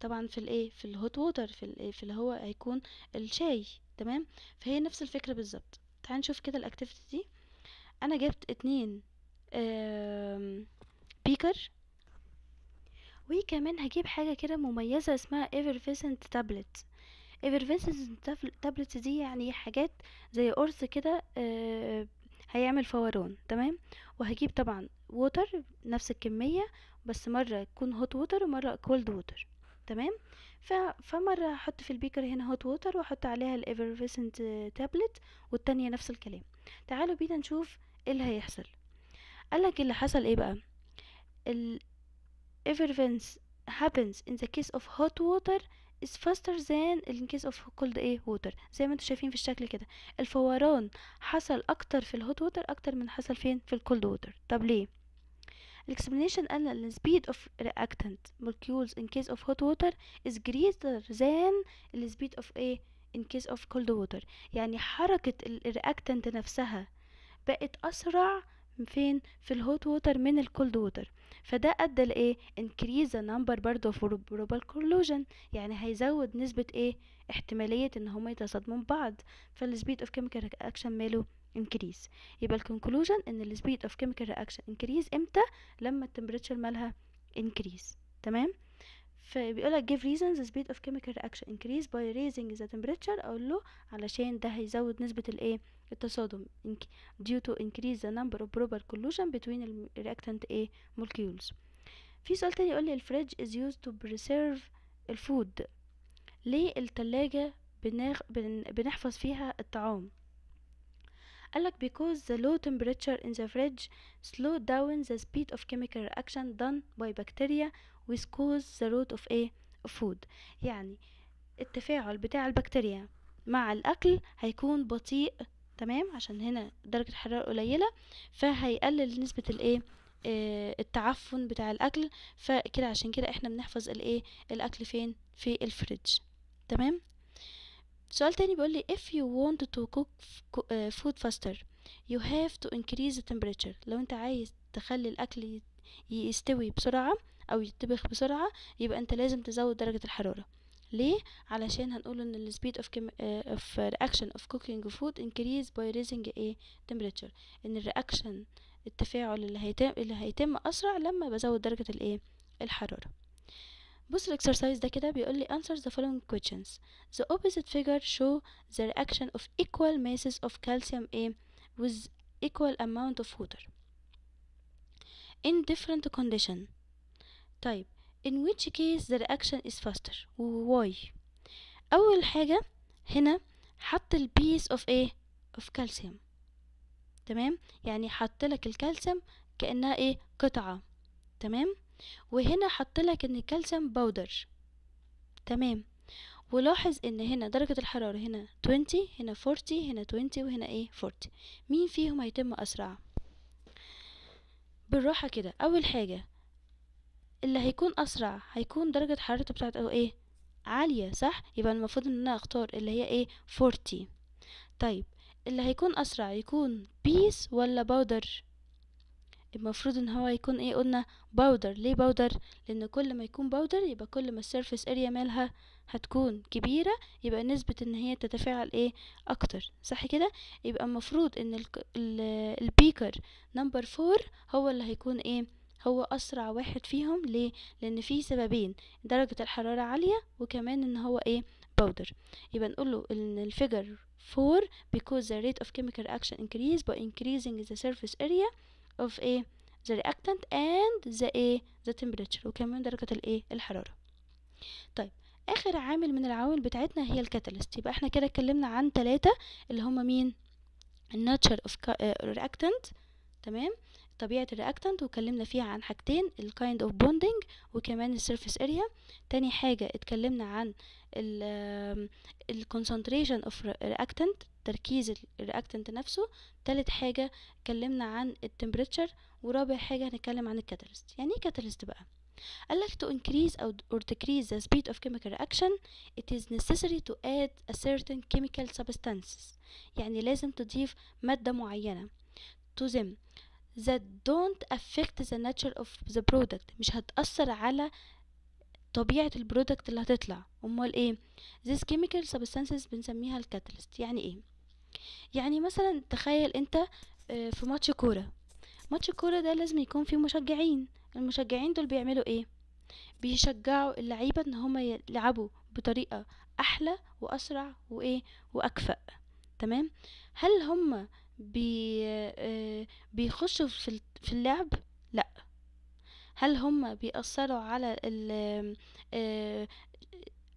طبعا في الايه في الهوت ووتر في الايه في اللي هو هيكون الشاي تمام فهي نفس الفكره بالظبط تعال نشوف كده الاكتيفيتي دي انا جبت اتنين بيكر وكمان هجيب حاجه كده مميزه اسمها ايفرفيسنت تابلت ايفرفيسنت تابلت دي يعني حاجات زي قرص كده آه، هيعمل فوران تمام وهجيب طبعا ووتر نفس الكميه بس مره تكون هوت ووتر ومره كولد ووتر تمام فمرة هحط في البيكر هنا هوت ووتر واحط عليها الافرفيسنت تابلت والتانية نفس الكلام تعالوا بينا نشوف ايه اللي هيحصل قالك اللي حصل ايه بقى ال happens in the case of hot water is faster than in case of cold ايه water زي ما انتم شايفين في الشكل كده الفوران حصل اكتر في الهوت ووتر اكتر من حصل فين في الكولد ووتر طب ليه Explanation أن the speed of reactant molecules in case of hot water is greater than the speed of إيه in case of cold water يعني حركة الرياكتنت نفسها بقت أسرع فين في الهوت ووتر من الكولد ووتر فده ادى لايه increase the number برضه of probable collision يعني هيزود نسبة ايه احتمالية ان هما يتصادموا ببعض فالسبيد اوف chemical reaction ماله increase يبقى الكونكلوجن ان السبيد اوف كيميكال رياكشن increase امتى لما التمبريتشر مالها increase تمام فبيقولك give reasons the speed of chemical reaction increase by raising the temperature اقول له علشان ده هيزود نسبة الايه التصادم due to increase the number of proper collusion between ال reactant ايه molecules في سؤال تاني يقول لي الفريج is used to preserve الفود ليه التلاجة بناخ... بن... بنحفظ فيها الطعام قال لك because the low temperature in the fridge slowed down the speed of chemical reaction done by bacteria which cause the rot of a food يعني التفاعل بتاع البكتيريا مع الأكل هيكون بطيء تمام عشان هنا درجة الحرارة قليلة فهيقلل نسبة الايه التعفن بتاع الأكل فكده عشان كده احنا بنحفظ الايه الأكل فين في الفريج تمام سؤال تاني بيقولي if you want to cook آه, food faster you have to increase the temperature لو انت عايز تخلي الاكل يستوي بسرعة او يتبخ بسرعة يبقى انت لازم تزود درجة الحرارة ليه علشان هنقول ان ال speed of, آه, of reaction of cooking food increase by raising a temperature ان الرياكشن التفاعل اللي هيتم اللي هيتم اسرع لما بزود درجة الايه الحرارة بص الاكسرسايز ده كده بيقول لي answer the following questions the opposite figure show the reaction of equal masses of calcium A with equal amount of water in different condition طيب in which case the reaction is faster why أول حاجة هنا حط piece of A of calcium تمام يعني حط لك الكالسيوم كأنها ايه قطعة تمام وهنا حطلك ان الكالسيوم باودر تمام ولاحظ ان هنا درجة الحرارة هنا 20 هنا 40 هنا 20 وهنا ايه 40 مين فيهم هيتم اسرع بالراحة كده اول حاجة اللي هيكون اسرع هيكون درجة حرارته بتاعته ايه عالية صح يبقى المفروض ان انا اختار اللي هي ايه 40 طيب اللي هيكون اسرع يكون بيس ولا باودر المفروض ان هو يكون ايه قلنا باودر ليه باودر لان كل ما يكون باودر يبقى كل ما السيرفيس اريا مالها هتكون كبيرة يبقى نسبة ان هي تتفاعل ايه اكتر صح كده يبقى المفروض ان البيكر نمبر فور هو اللي هيكون ايه هو اسرع واحد فيهم ليه لان في سببين درجة الحرارة عالية وكمان ان هو ايه باودر يبقى نقول له ان الفيجر 4 because the rate of chemical action increase by increasing the surface area of ايه the reactant and the A the temperature وكمان درجة الايه الحرارة طيب اخر عامل من العوامل بتاعتنا هي الكاتاليست يبقى احنا كده اتكلمنا عن تلاتة اللي هما مين الناتشر of آه، reactant تمام طبيعة الرياكتنت واتكلمنا فيها عن حاجتين ال kind of bonding وكمان ال surface area تاني حاجة اتكلمنا عن ال concentration of reactant تركيز الرياكتنت نفسه تالت حاجة اتكلمنا عن التمبريتشر ورابع حاجة هنتكلم عن الكاتاليست يعني ايه كاتاليست بقى قالك to increase or decrease the speed of chemical reaction it is necessary to add a certain chemical substances يعني لازم تضيف مادة معينة to them that don't affect the nature of the product مش هتأثر على طبيعة البرودكت اللي هتطلع أمال إيه؟ These chemical substances بنسميها الكاتاليست يعني إيه؟ يعني مثلا تخيل انت آه، في ماتش كورة ماتش الكورة ده لازم يكون فيه مشجعين المشجعين دول بيعملوا ايه بيشجعوا اللعيبة ان هما يلعبوا بطريقة احلى واسرع وايه واكفأ تمام هل هما بي آه، بيخشوا في, في اللعب لا هل هما بيأثروا على ال آه،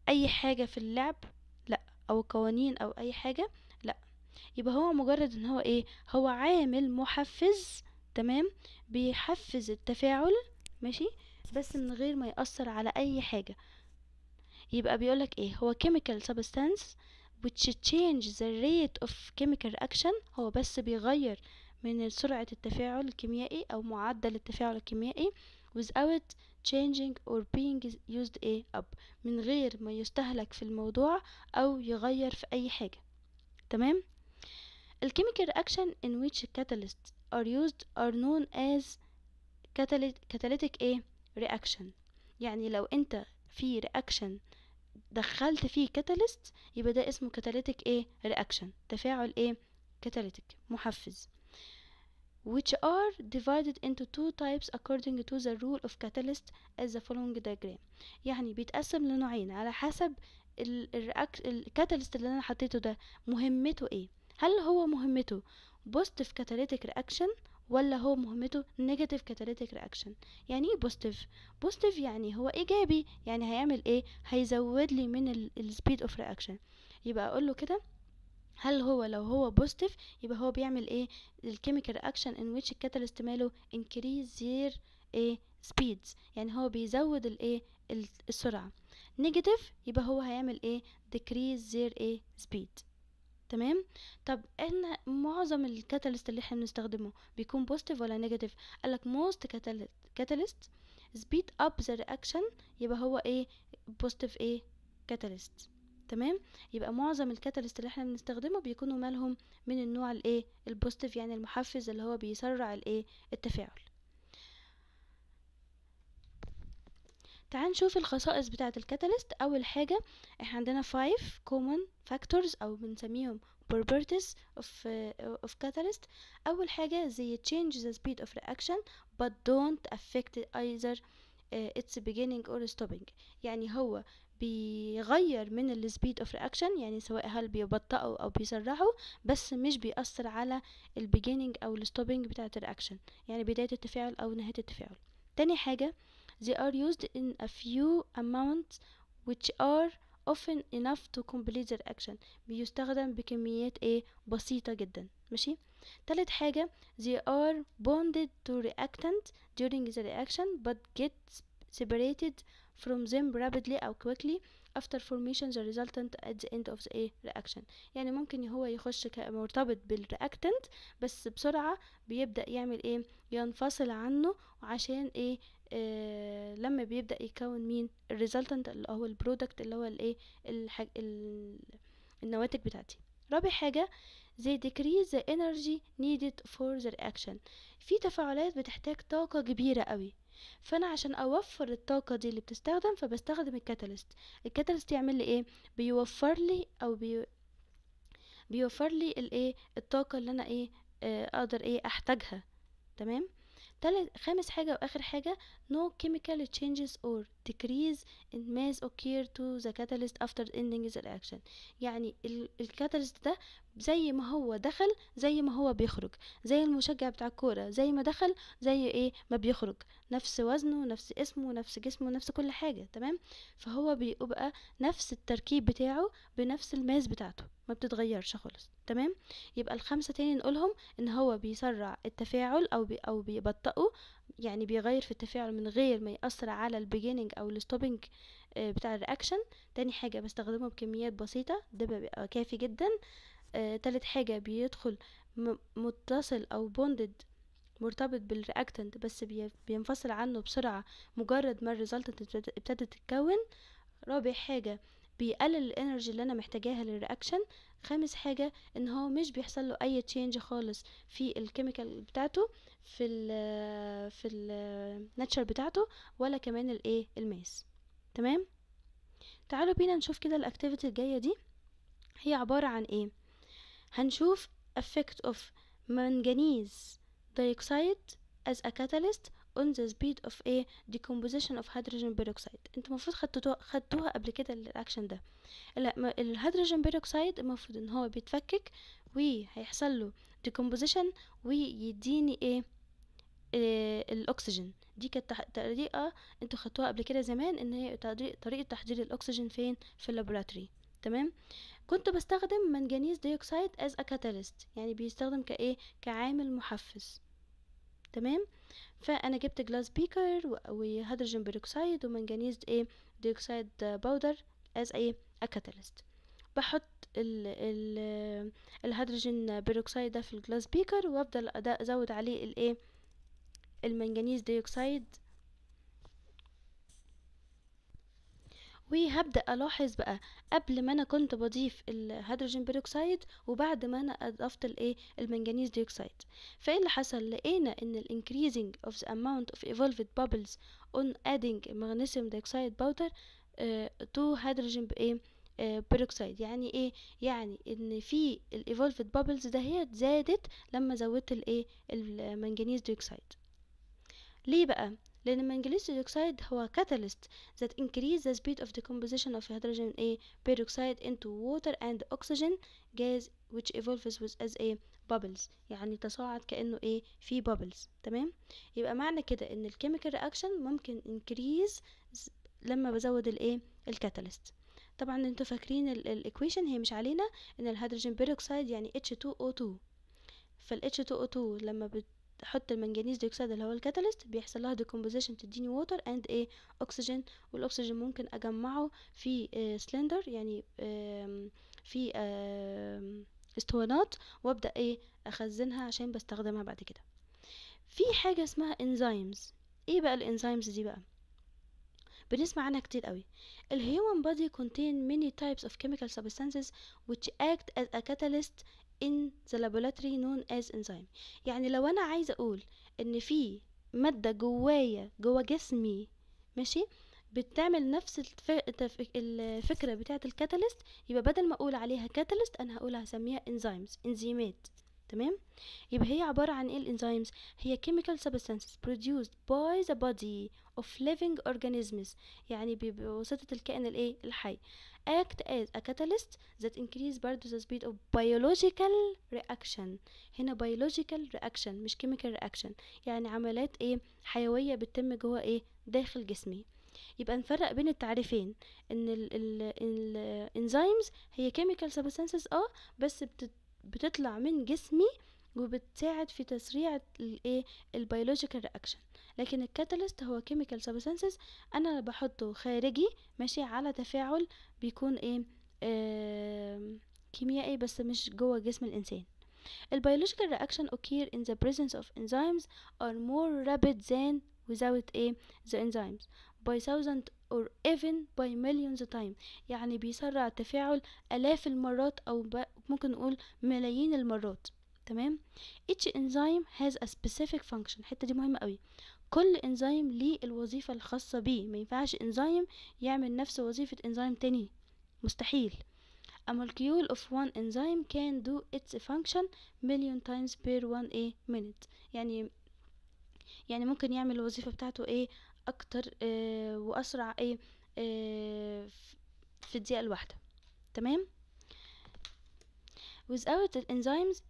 اي حاجة في اللعب لا او قوانين او اي حاجة يبقى هو مجرد ان هو ايه هو عامل محفز تمام بيحفز التفاعل ماشي بس من غير ما يأثر على اي حاجة يبقى بيقولك ايه هو chemical substance which change the rate of chemical reaction هو بس بيغير من سرعة التفاعل الكيميائي أو معدل التفاعل الكيميائي without changing or being used a إيه، up من غير ما يستهلك في الموضوع أو يغير في أي حاجة تمام الكيميكال reaction in which catalysts are used are known as catalytic A reaction يعني لو انت في reaction دخلت فيه catalyst يبقى ده اسمه catalytic A reaction تفاعل A catalytic محفز which are divided into two types according to the rule of catalyst as the following diagram يعني بيتقسم لنوعين على حسب الكاتاليست اللي انا حطيته ده مهمته ايه هل هو مهمته بوزيتيف كاتاليتيك رياكشن ولا هو مهمته نيجاتيف كاتاليتيك رياكشن يعني ايه بوزيتيف بوزيتيف يعني هو ايجابي يعني هيعمل ايه هيزود لي من السبيد اوف رياكشن يبقى اقول له كده هل هو لو هو بوزيتيف يبقى هو بيعمل ايه الكيميكال رياكشن ان ويتش الكاتاليست ماله انكريز زير ايه سبيدز يعني هو بيزود الايه السرعه نيجاتيف يبقى هو هيعمل ايه ديكريز their ايه speed تمام طب احنا معظم الكاتاليست اللي احنا بنستخدمه بيكون بوزيتيف ولا نيجاتيف قالك most catalyst speed up the reaction يبقى هو ايه بوزيتيف ايه كاتاليست تمام يبقى معظم الكاتاليست اللي احنا بنستخدمه بيكونوا مالهم من النوع الايه البوزيتيف يعني المحفز اللي هو بيسرع الايه التفاعل تعال نشوف الخصائص بتاعة الكاتاليست أول حاجة احنا عندنا 5 common factors أو بنسميهم properties of, uh, of catalyst أول حاجة they change the speed of reaction but don't affect either uh, its beginning or stopping يعني هو بيغير من speed of reaction يعني سواء هل بيبطئه او بيسرعه بس مش بيأثر على beginning او stopping بتاعة reaction يعني بداية التفاعل او نهاية التفاعل تاني حاجة They are used in a few amounts which are often enough to complete their action بيستخدم بكميات ايه بسيطة جدا ماشي تالت حاجة they are bonded to reactant during the reaction but get separated from them rapidly أو quickly after formation the resultant at the end of the A reaction يعني ممكن هو يخش مرتبط بالreactant بس بسرعة بيبدأ يعمل ايه ينفصل عنه عشان ايه آه، لما بيبدأ يكون مين الريزلتنت اللي هو البرودكت اللي هو الايه الحاج... النواتج بتاعتي رابع حاجة they decrease the energy needed for the reaction في تفاعلات بتحتاج طاقة كبيرة قوي فانا عشان اوفر الطاقة دي اللي بتستخدم فبستخدم الكاتاليست الكاتاليست يعمل لي ايه بيوفر لي او بي... بيوفر لي الايه الطاقة اللي انا ايه آه، اقدر ايه احتاجها تمام تالت خامس حاجة وآخر حاجة no chemical changes or decrease in mass occur to the catalyst after ending the reaction يعني الكاتاليست ده زي ما هو دخل زي ما هو بيخرج زي المشجع بتاع الكورة زي ما دخل زي ايه ما بيخرج نفس وزنه نفس اسمه نفس جسمه نفس كل حاجة تمام فهو بيبقى نفس التركيب بتاعه بنفس الماس بتاعته ما بتتغيرش خالص تمام يبقى الخمسة تاني نقولهم ان هو بيسرع التفاعل او بي او بيبطئه يعني بيغير في التفاعل من غير ما يأثر على البيجيننج او الستوبنج آه، بتاع الرياكشن تاني حاجة بستخدمه بكميات بسيطة ده بيبقى كافي جدا آه، تالت حاجة بيدخل متصل او بوندد مرتبط بالرياكتنت بس بينفصل عنه بسرعة مجرد ما الريزلتنت ابتدت تتكون رابع حاجة بيقلل الانرجي اللي انا محتاجاها للرياكشن خامس حاجة ان هو مش بيحصل له اي تشينج خالص في الكيميكال بتاعته في ال في الناتشر بتاعته ولا كمان الايه الماس تمام تعالوا بينا نشوف كده الاكتيفيتي الجايه دي هي عباره عن ايه هنشوف effect of manganese dioxide as a catalyst on the speed of a decomposition of hydrogen peroxide انتوا المفروض خدتوها خدتوها قبل كده الاكشن ده الهيدروجين بيروكسيد المفروض ان هو بيتفكك وهيحصل له decomposition ويديني ايه, إيه، الاكسجين دي كانت طريقه انتوا خدتوها قبل كده زمان ان هي طريقه تحضير الاكسجين فين في اللابوراتوري تمام كنت بستخدم منجنيز ديوكسيد از ا كاتاليست يعني بيستخدم كايه كعامل محفز تمام فانا جبت جلاس بيكر وهيدروجين بيروكسيد ومنجنيز ايه ديوكسيد باودر از ايه اكاتاليست بحط ال ال الهيدروجين بيروكسيد ده في الجلاس بيكر وافضل ازود عليه الايه المنجنيز ديوكسيد وهبدأ ألاحظ بقى قبل ما أنا كنت بضيف الهيدروجين بيروكسيد وبعد ما أنا أضفت الإيه المنجنيز ديوكسيد فإيه اللي حصل لقينا إن ال increasing of the amount of evolved bubbles on adding magnesium dioxide powder هيدروجين آه، to hydrogen بإيه بيروكسيد آه، يعني ايه يعني ان في الايفولفد بابلز دهيت زادت لما زودت الايه المنجنيز ديوكسيد ليه بقى لأن manganese الاكسيد هو catalyst that increase the speed of decomposition of hydrogen اي peroxide into water and oxygen gas which evolves with as a bubbles يعني تصاعد كأنه ايه في bubbles تمام يبقى معنى كده ان الكيميكال رياكشن ممكن increase لما بزود الايه الكاتاليست طبعا انتوا فاكرين الايكويشن هي مش علينا ان الهيدروجين بيروكسيد يعني H2O2 فال H2O2 لما بت احط المنجنيز ديوكسيد اللي هو الكاتاليست بيحصل لها ديكومبوزيشن تديني ووتر اند ايه اكسجين والاكسجين ممكن اجمعه في سلندر آه، يعني في اسطوانات وابدا ايه اخزنها عشان بستخدمها بعد كده في حاجه اسمها انزيمز ايه بقى الانزيمز دي بقى بنسمع عنها كتير قوي الهيومن body contain many types of chemical substances which act as a catalyst in the laboratory known as enzyme يعني لو انا عايزه اقول ان في ماده جوايا جوا جسمي ماشي بتعمل نفس الفكره بتاعه الكاتاليست يبقى بدل ما اقول عليها كاتاليست انا هقول هسميها انزيمز انزيمات تمام يبقى هي عباره عن ايه الانزيمز هي chemical substances produced by the body of living organisms يعني بواسطه الكائن الايه الحي act as a catalyst that increase برضو the speed of biological reaction هنا biological reaction مش chemical reaction يعني عمليات ايه حيوية بتتم جوه ايه داخل جسمي يبقى نفرق بين التعريفين ان ال ال enzymes هي chemical substances اه بس بتطلع من جسمي وبتساعد في تسريع الايه البيولوجيكال رياكشن لكن الكاتاليست هو كيميكال سبستانسز انا بحطه خارجي ماشي على تفاعل بيكون ايه آه كيميائي بس مش جوه جسم الانسان البيولوجيكال رياكشن occur in the presence of enzymes are more rapid than without a إيه؟ the enzymes by thousand or even by millions time يعني بيسرع التفاعل آلاف المرات أو ممكن نقول ملايين المرات تمام each enzyme has a specific function الحتة دي مهمة قوي كل انزيم ليه الوظيفة الخاصة بيه ما ينفعش انزيم يعمل نفس وظيفة انزيم تاني مستحيل A molecule of one enzyme can do its function مليون times per one a minute يعني يعني ممكن يعمل الوظيفة بتاعته ايه اكتر آه واسرع ايه ايه في الدقيقة الواحدة تمام without the enzymes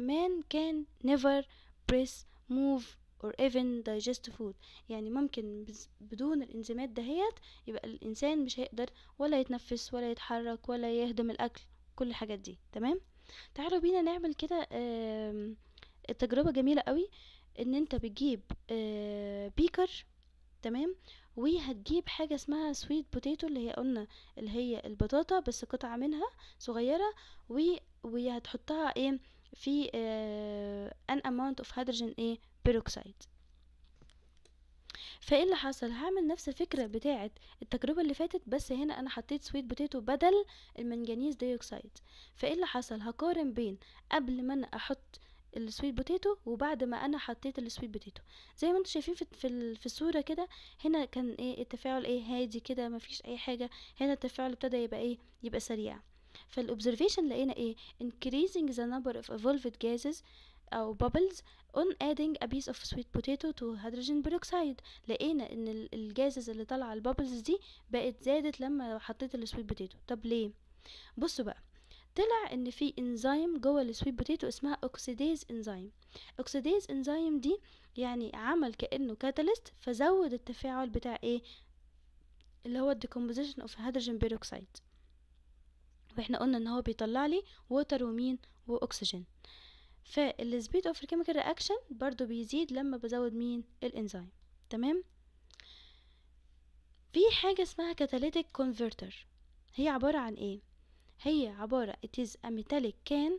man can never press move or even digest food يعني ممكن بدون الانزيمات دهيت يبقى الانسان مش هيقدر ولا يتنفس ولا يتحرك ولا يهضم الاكل كل الحاجات دي تمام تعالوا بينا نعمل كده التجربه آمم، جميله قوي ان انت بتجيب آه، بيكر تمام وهتجيب حاجة اسمها سويت بوتيتو اللي هي قلنا اللي هي البطاطا بس قطعة منها صغيرة وهتحطها ايه في ان آه، amount of hydrogen ايه بيروكسيد فايه اللي حصل هعمل نفس الفكره بتاعه التجربه اللي فاتت بس هنا انا حطيت سويت بوتيتو بدل المنجنيز ديوكسيد فايه اللي حصل هقارن بين قبل ما انا احط السويت بوتيتو وبعد ما انا حطيت السويت بوتيتو زي ما انتم شايفين في في الصوره كده هنا كان ايه التفاعل ايه هادي كده مفيش اي حاجه هنا التفاعل ابتدى يبقى ايه يبقى سريع فالobservation لقينا ايه increasing the number of evolved gases او bubbles on adding a piece of sweet potato to hydrogen peroxide لقينا ان الجازز اللي طالعه البابلز دي بقت زادت لما حطيت السويت بوتيتو طب ليه بصوا بقى طلع ان في انزيم جوه السويت بوتيتو اسمها اوكسيديز انزيم اوكسيديز انزيم دي يعني عمل كانه كاتاليست فزود التفاعل بتاع ايه اللي هو الديكومبوزيشن اوف هيدروجين بيروكسيد واحنا قلنا ان هو بيطلع لي ووتر ومين واكسجين فالسبيد اوف الكيميكال رياكشن برضو بيزيد لما بزود مين الانزيم تمام في حاجه اسمها كاتاليتيك كونفرتر هي عباره عن ايه هي عباره it is a metallic can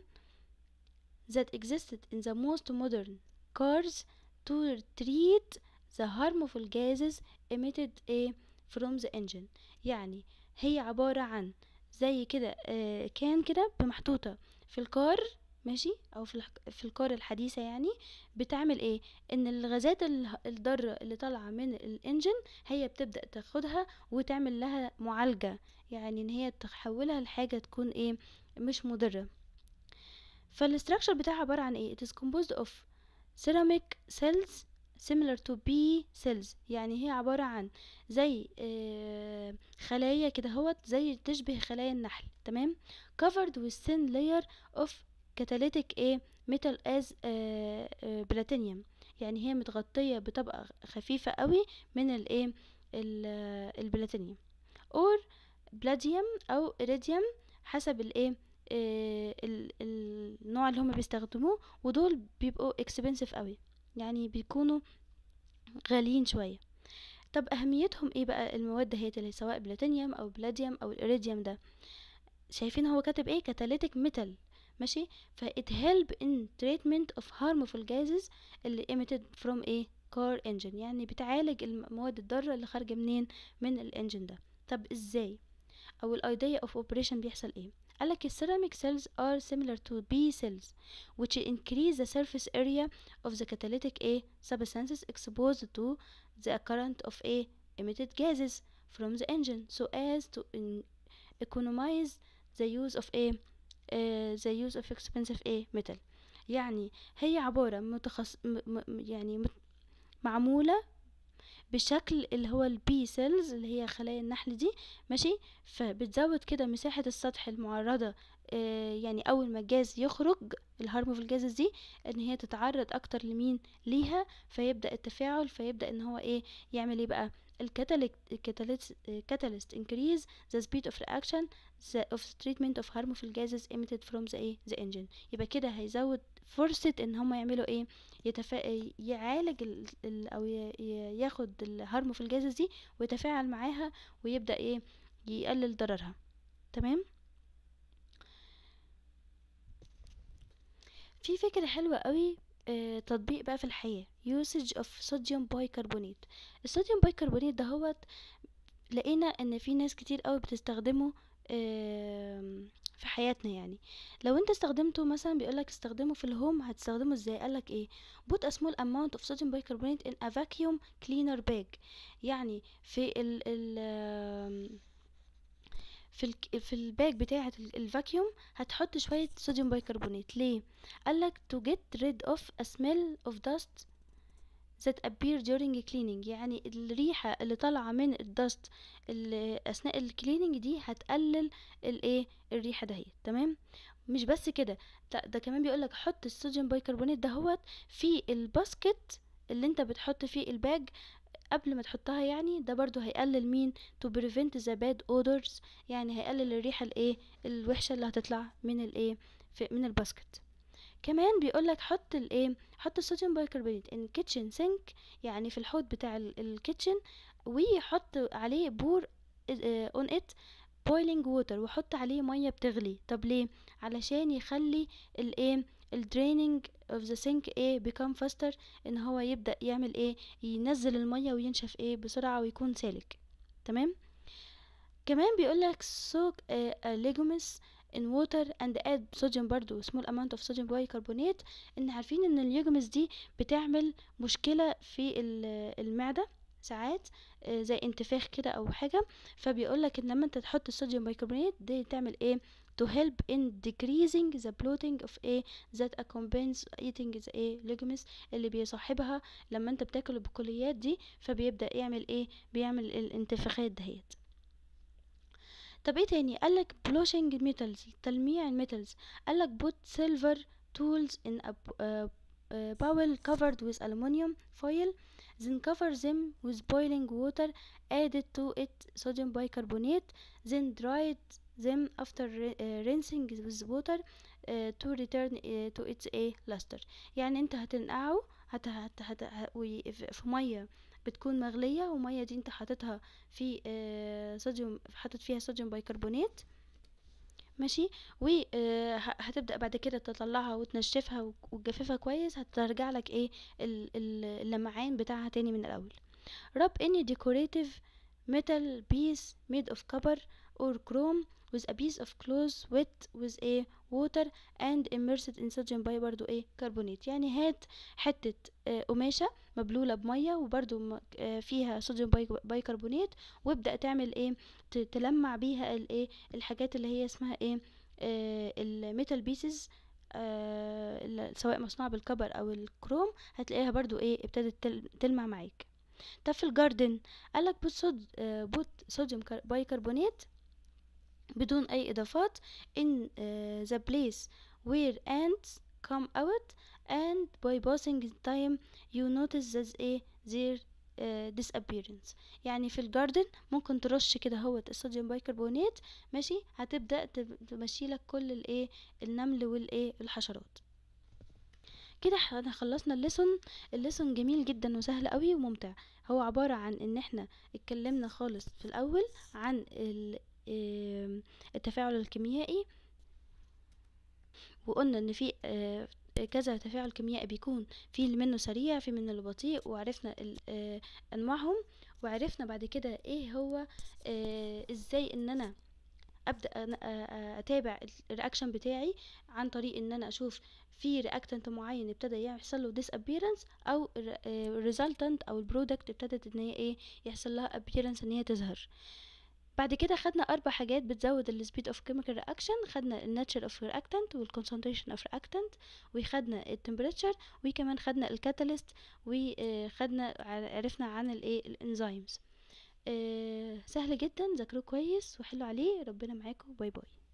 that existed in the most modern cars to treat the harmful gases emitted a eh, from the engine يعني هي عبارة عن زي كده آه، كان كده محطوطة في الكار ماشي او في, في الكار الحديثة يعني بتعمل ايه ان الغازات الضارة اللي طالعة من الانجن هي بتبدأ تاخدها وتعمل لها معالجة يعني ان هي تحولها لحاجة تكون ايه مش مضرة فالاستراكشر بتاعها عبارة عن ايه it is composed of ceramic cells similar to B cells يعني هي عبارة عن زي آه، خلايا كده هوت زي تشبه خلايا النحل تمام covered with thin layer of catalytic A metal as آه، آه، platinum يعني هي متغطية بطبقة خفيفة قوي من الايه البلاتينيوم or بلاديوم او iridium حسب الايه النوع اللي هما بيستخدموه ودول بيبقوا expensive قوي يعني بيكونوا غاليين شوية طب أهميتهم إيه بقى المواد هي اللي سواء بلاتينيوم أو بلاديوم أو الإيريديوم ده شايفين هو كاتب إيه كاتاليتيك ميتال ماشي فا it help in treatment of harmful gases اللي emitted from a car engine يعني بتعالج المواد الضارة اللي خارجة منين من الانجن ده طب ازاي او الايديا اوف اوبريشن بيحصل ايه قال لك ceramic cells are similar to B cells which increase the surface area of the catalytic A substances exposed to the current of A emitted gases from the engine so as to economize the use of A uh, the use of expensive A metal يعني هي عبارة متخص... م... يعني معمولة بشكل اللي هو البي سيلز اللي هي خلايا النحل دي ماشي فبتزود كده مساحة السطح المعرضة آه، يعني اول ما الجاز يخرج الهرمون الجاز دي ان هي تتعرض اكتر لمين ليها فيبدا التفاعل فيبدا ان هو ايه يعمل ايه بقى الكاتاليست increase the speed of reaction اوف of اوف treatment of harmful gases emitted from ذا the engine يبقى كده هيزود فرصة ان هم يعملوا ايه يتفا... يعالج ال... ال... او ي... ياخد الهرم في الجازة دي ويتفاعل معاها ويبدأ ايه يقلل ضررها تمام في فكرة حلوة قوي اه تطبيق بقى في الحياة usage of sodium bicarbonate الصوديوم بايكربونات هو لقينا ان في ناس كتير قوي بتستخدمه اه في حياتنا يعني لو انت استخدمته مثلا بيقولك استخدمه في الهوم هتستخدمه ازاي قالك ايه put a small amount of sodium bicarbonate in a vacuum cleaner bag يعني في ال ال في ال في الباك بتاعة الفاكيوم هتحط شوية صوديوم بايكربونات ليه؟ قالك to get rid of a smell of dust that appear during cleaning يعني الريحة اللي طالعة من الدست أثناء الكلينينج دي هتقلل الايه الريحة دهيت تمام مش بس كده ده كمان بيقولك حط الصوديوم بايكربونات دهوت في الباسكت اللي انت بتحط فيه الباج قبل ما تحطها يعني ده برضو هيقلل مين to prevent the bad odors يعني هيقلل الريحة الايه الوحشة اللي هتطلع من الايه من الباسكت كمان بيقولك حط الايه حط الصوديوم بايكربونات ان كيتشن سينك يعني في الحوض بتاع الكيتشن وحط عليه بور اون ات بويلينج ووتر وحط عليه ميه بتغلي طب ليه علشان يخلي الايه الدريننج اوف ذا سينك ايه بيكم إيه، فاستر ان هو يبدا يعمل ايه ينزل الميه وينشف ايه بسرعه ويكون سالك تمام كمان بيقولك soak a آه، آه، legumes in water and add sodium برضو small amount of sodium bicarbonate ان عارفين ان اليوجمز دي بتعمل مشكلة في المعدة ساعات آه، زي انتفاخ كده او حاجة فبيقولك ان لما انت تحط الصوديوم bicarbonate دي تعمل ايه to help in decreasing the bloating of a that accompanies eating the a legumes اللي بيصاحبها لما انت بتاكل البقوليات دي فبيبدأ يعمل ايه بيعمل الانتفاخات دهيت طب ايه تاني قالك بلوشنج ميتالز تلميع الميتالز قالك بوت سيلفر tools in a uh, uh, bowl covered with aluminum foil then cover them with boiling water added to it sodium bicarbonate then dried them after uh, rinsing with water uh, to return uh, to its a luster يعني انت هتنقعه هت هت هت في ميه بتكون مغلية ومية دي انت حاططها في آه، صوديوم حاطط فيها صوديوم بيكربونات ماشي وهتبدا آه، بعد كده تطلعها وتنشفها وتجففها كويس هترجع لك ايه اللمعان بتاعها تاني من الاول رب any decorative metal piece made of copper or chrome with a piece of cloth wet with a ووتر اند immersed in sodium باي برضو ايه كربونيت يعني هات حتة آه، قماشة مبلولة بمية وبرضو آه، فيها صوديوم باي كربونيت وابدأ تعمل ايه تلمع بيها الايه الحاجات اللي هي اسمها ايه الميتال بيسز آه, آه، سواء مصنوعة بالكبر أو الكروم هتلاقيها برضو ايه ابتدت تلمع معاك طب في الجاردن قالك بوت بوت صوديوم بايكربونات بدون أي إضافات in uh, the place where ants come out and by passing time you notice that a their uh, disappearance يعني في الجاردن ممكن ترش كده اهوت الصوديوم بايكربونات ماشي هتبدا تمشي لك كل الايه النمل والايه الحشرات كده احنا خلصنا الليسون الليسون جميل جدا وسهل قوي وممتع هو عبارة عن ان احنا اتكلمنا خالص في الاول عن التفاعل الكيميائي وقلنا ان في آه، كذا تفاعل كيميائي بيكون في منه سريع في منه اللي بطيء وعرفنا آه، انواعهم وعرفنا بعد كده ايه هو آه، ازاي ان انا ابدا اتابع الرياكشن بتاعي عن طريق ان انا اشوف في رياكتنت معين ابتدى يحصل له ديس ابييرنس او الريزلتنت او البرودكت ابتدت ان هي ايه يحصل لها ابييرنس ان هي تظهر بعد كده خدنا اربع حاجات بتزود السبيد اوف كيميكال رياكشن خدنا الناتشر اوف رياكتنت والكونسنتريشن اوف رياكتنت وخدنا التمبريتشر وكمان خدنا الكاتاليست وخدنا آه، عرفنا عن الايه الانزيمز آه، سهل جدا ذاكروه كويس وحلو عليه ربنا معاكم باي باي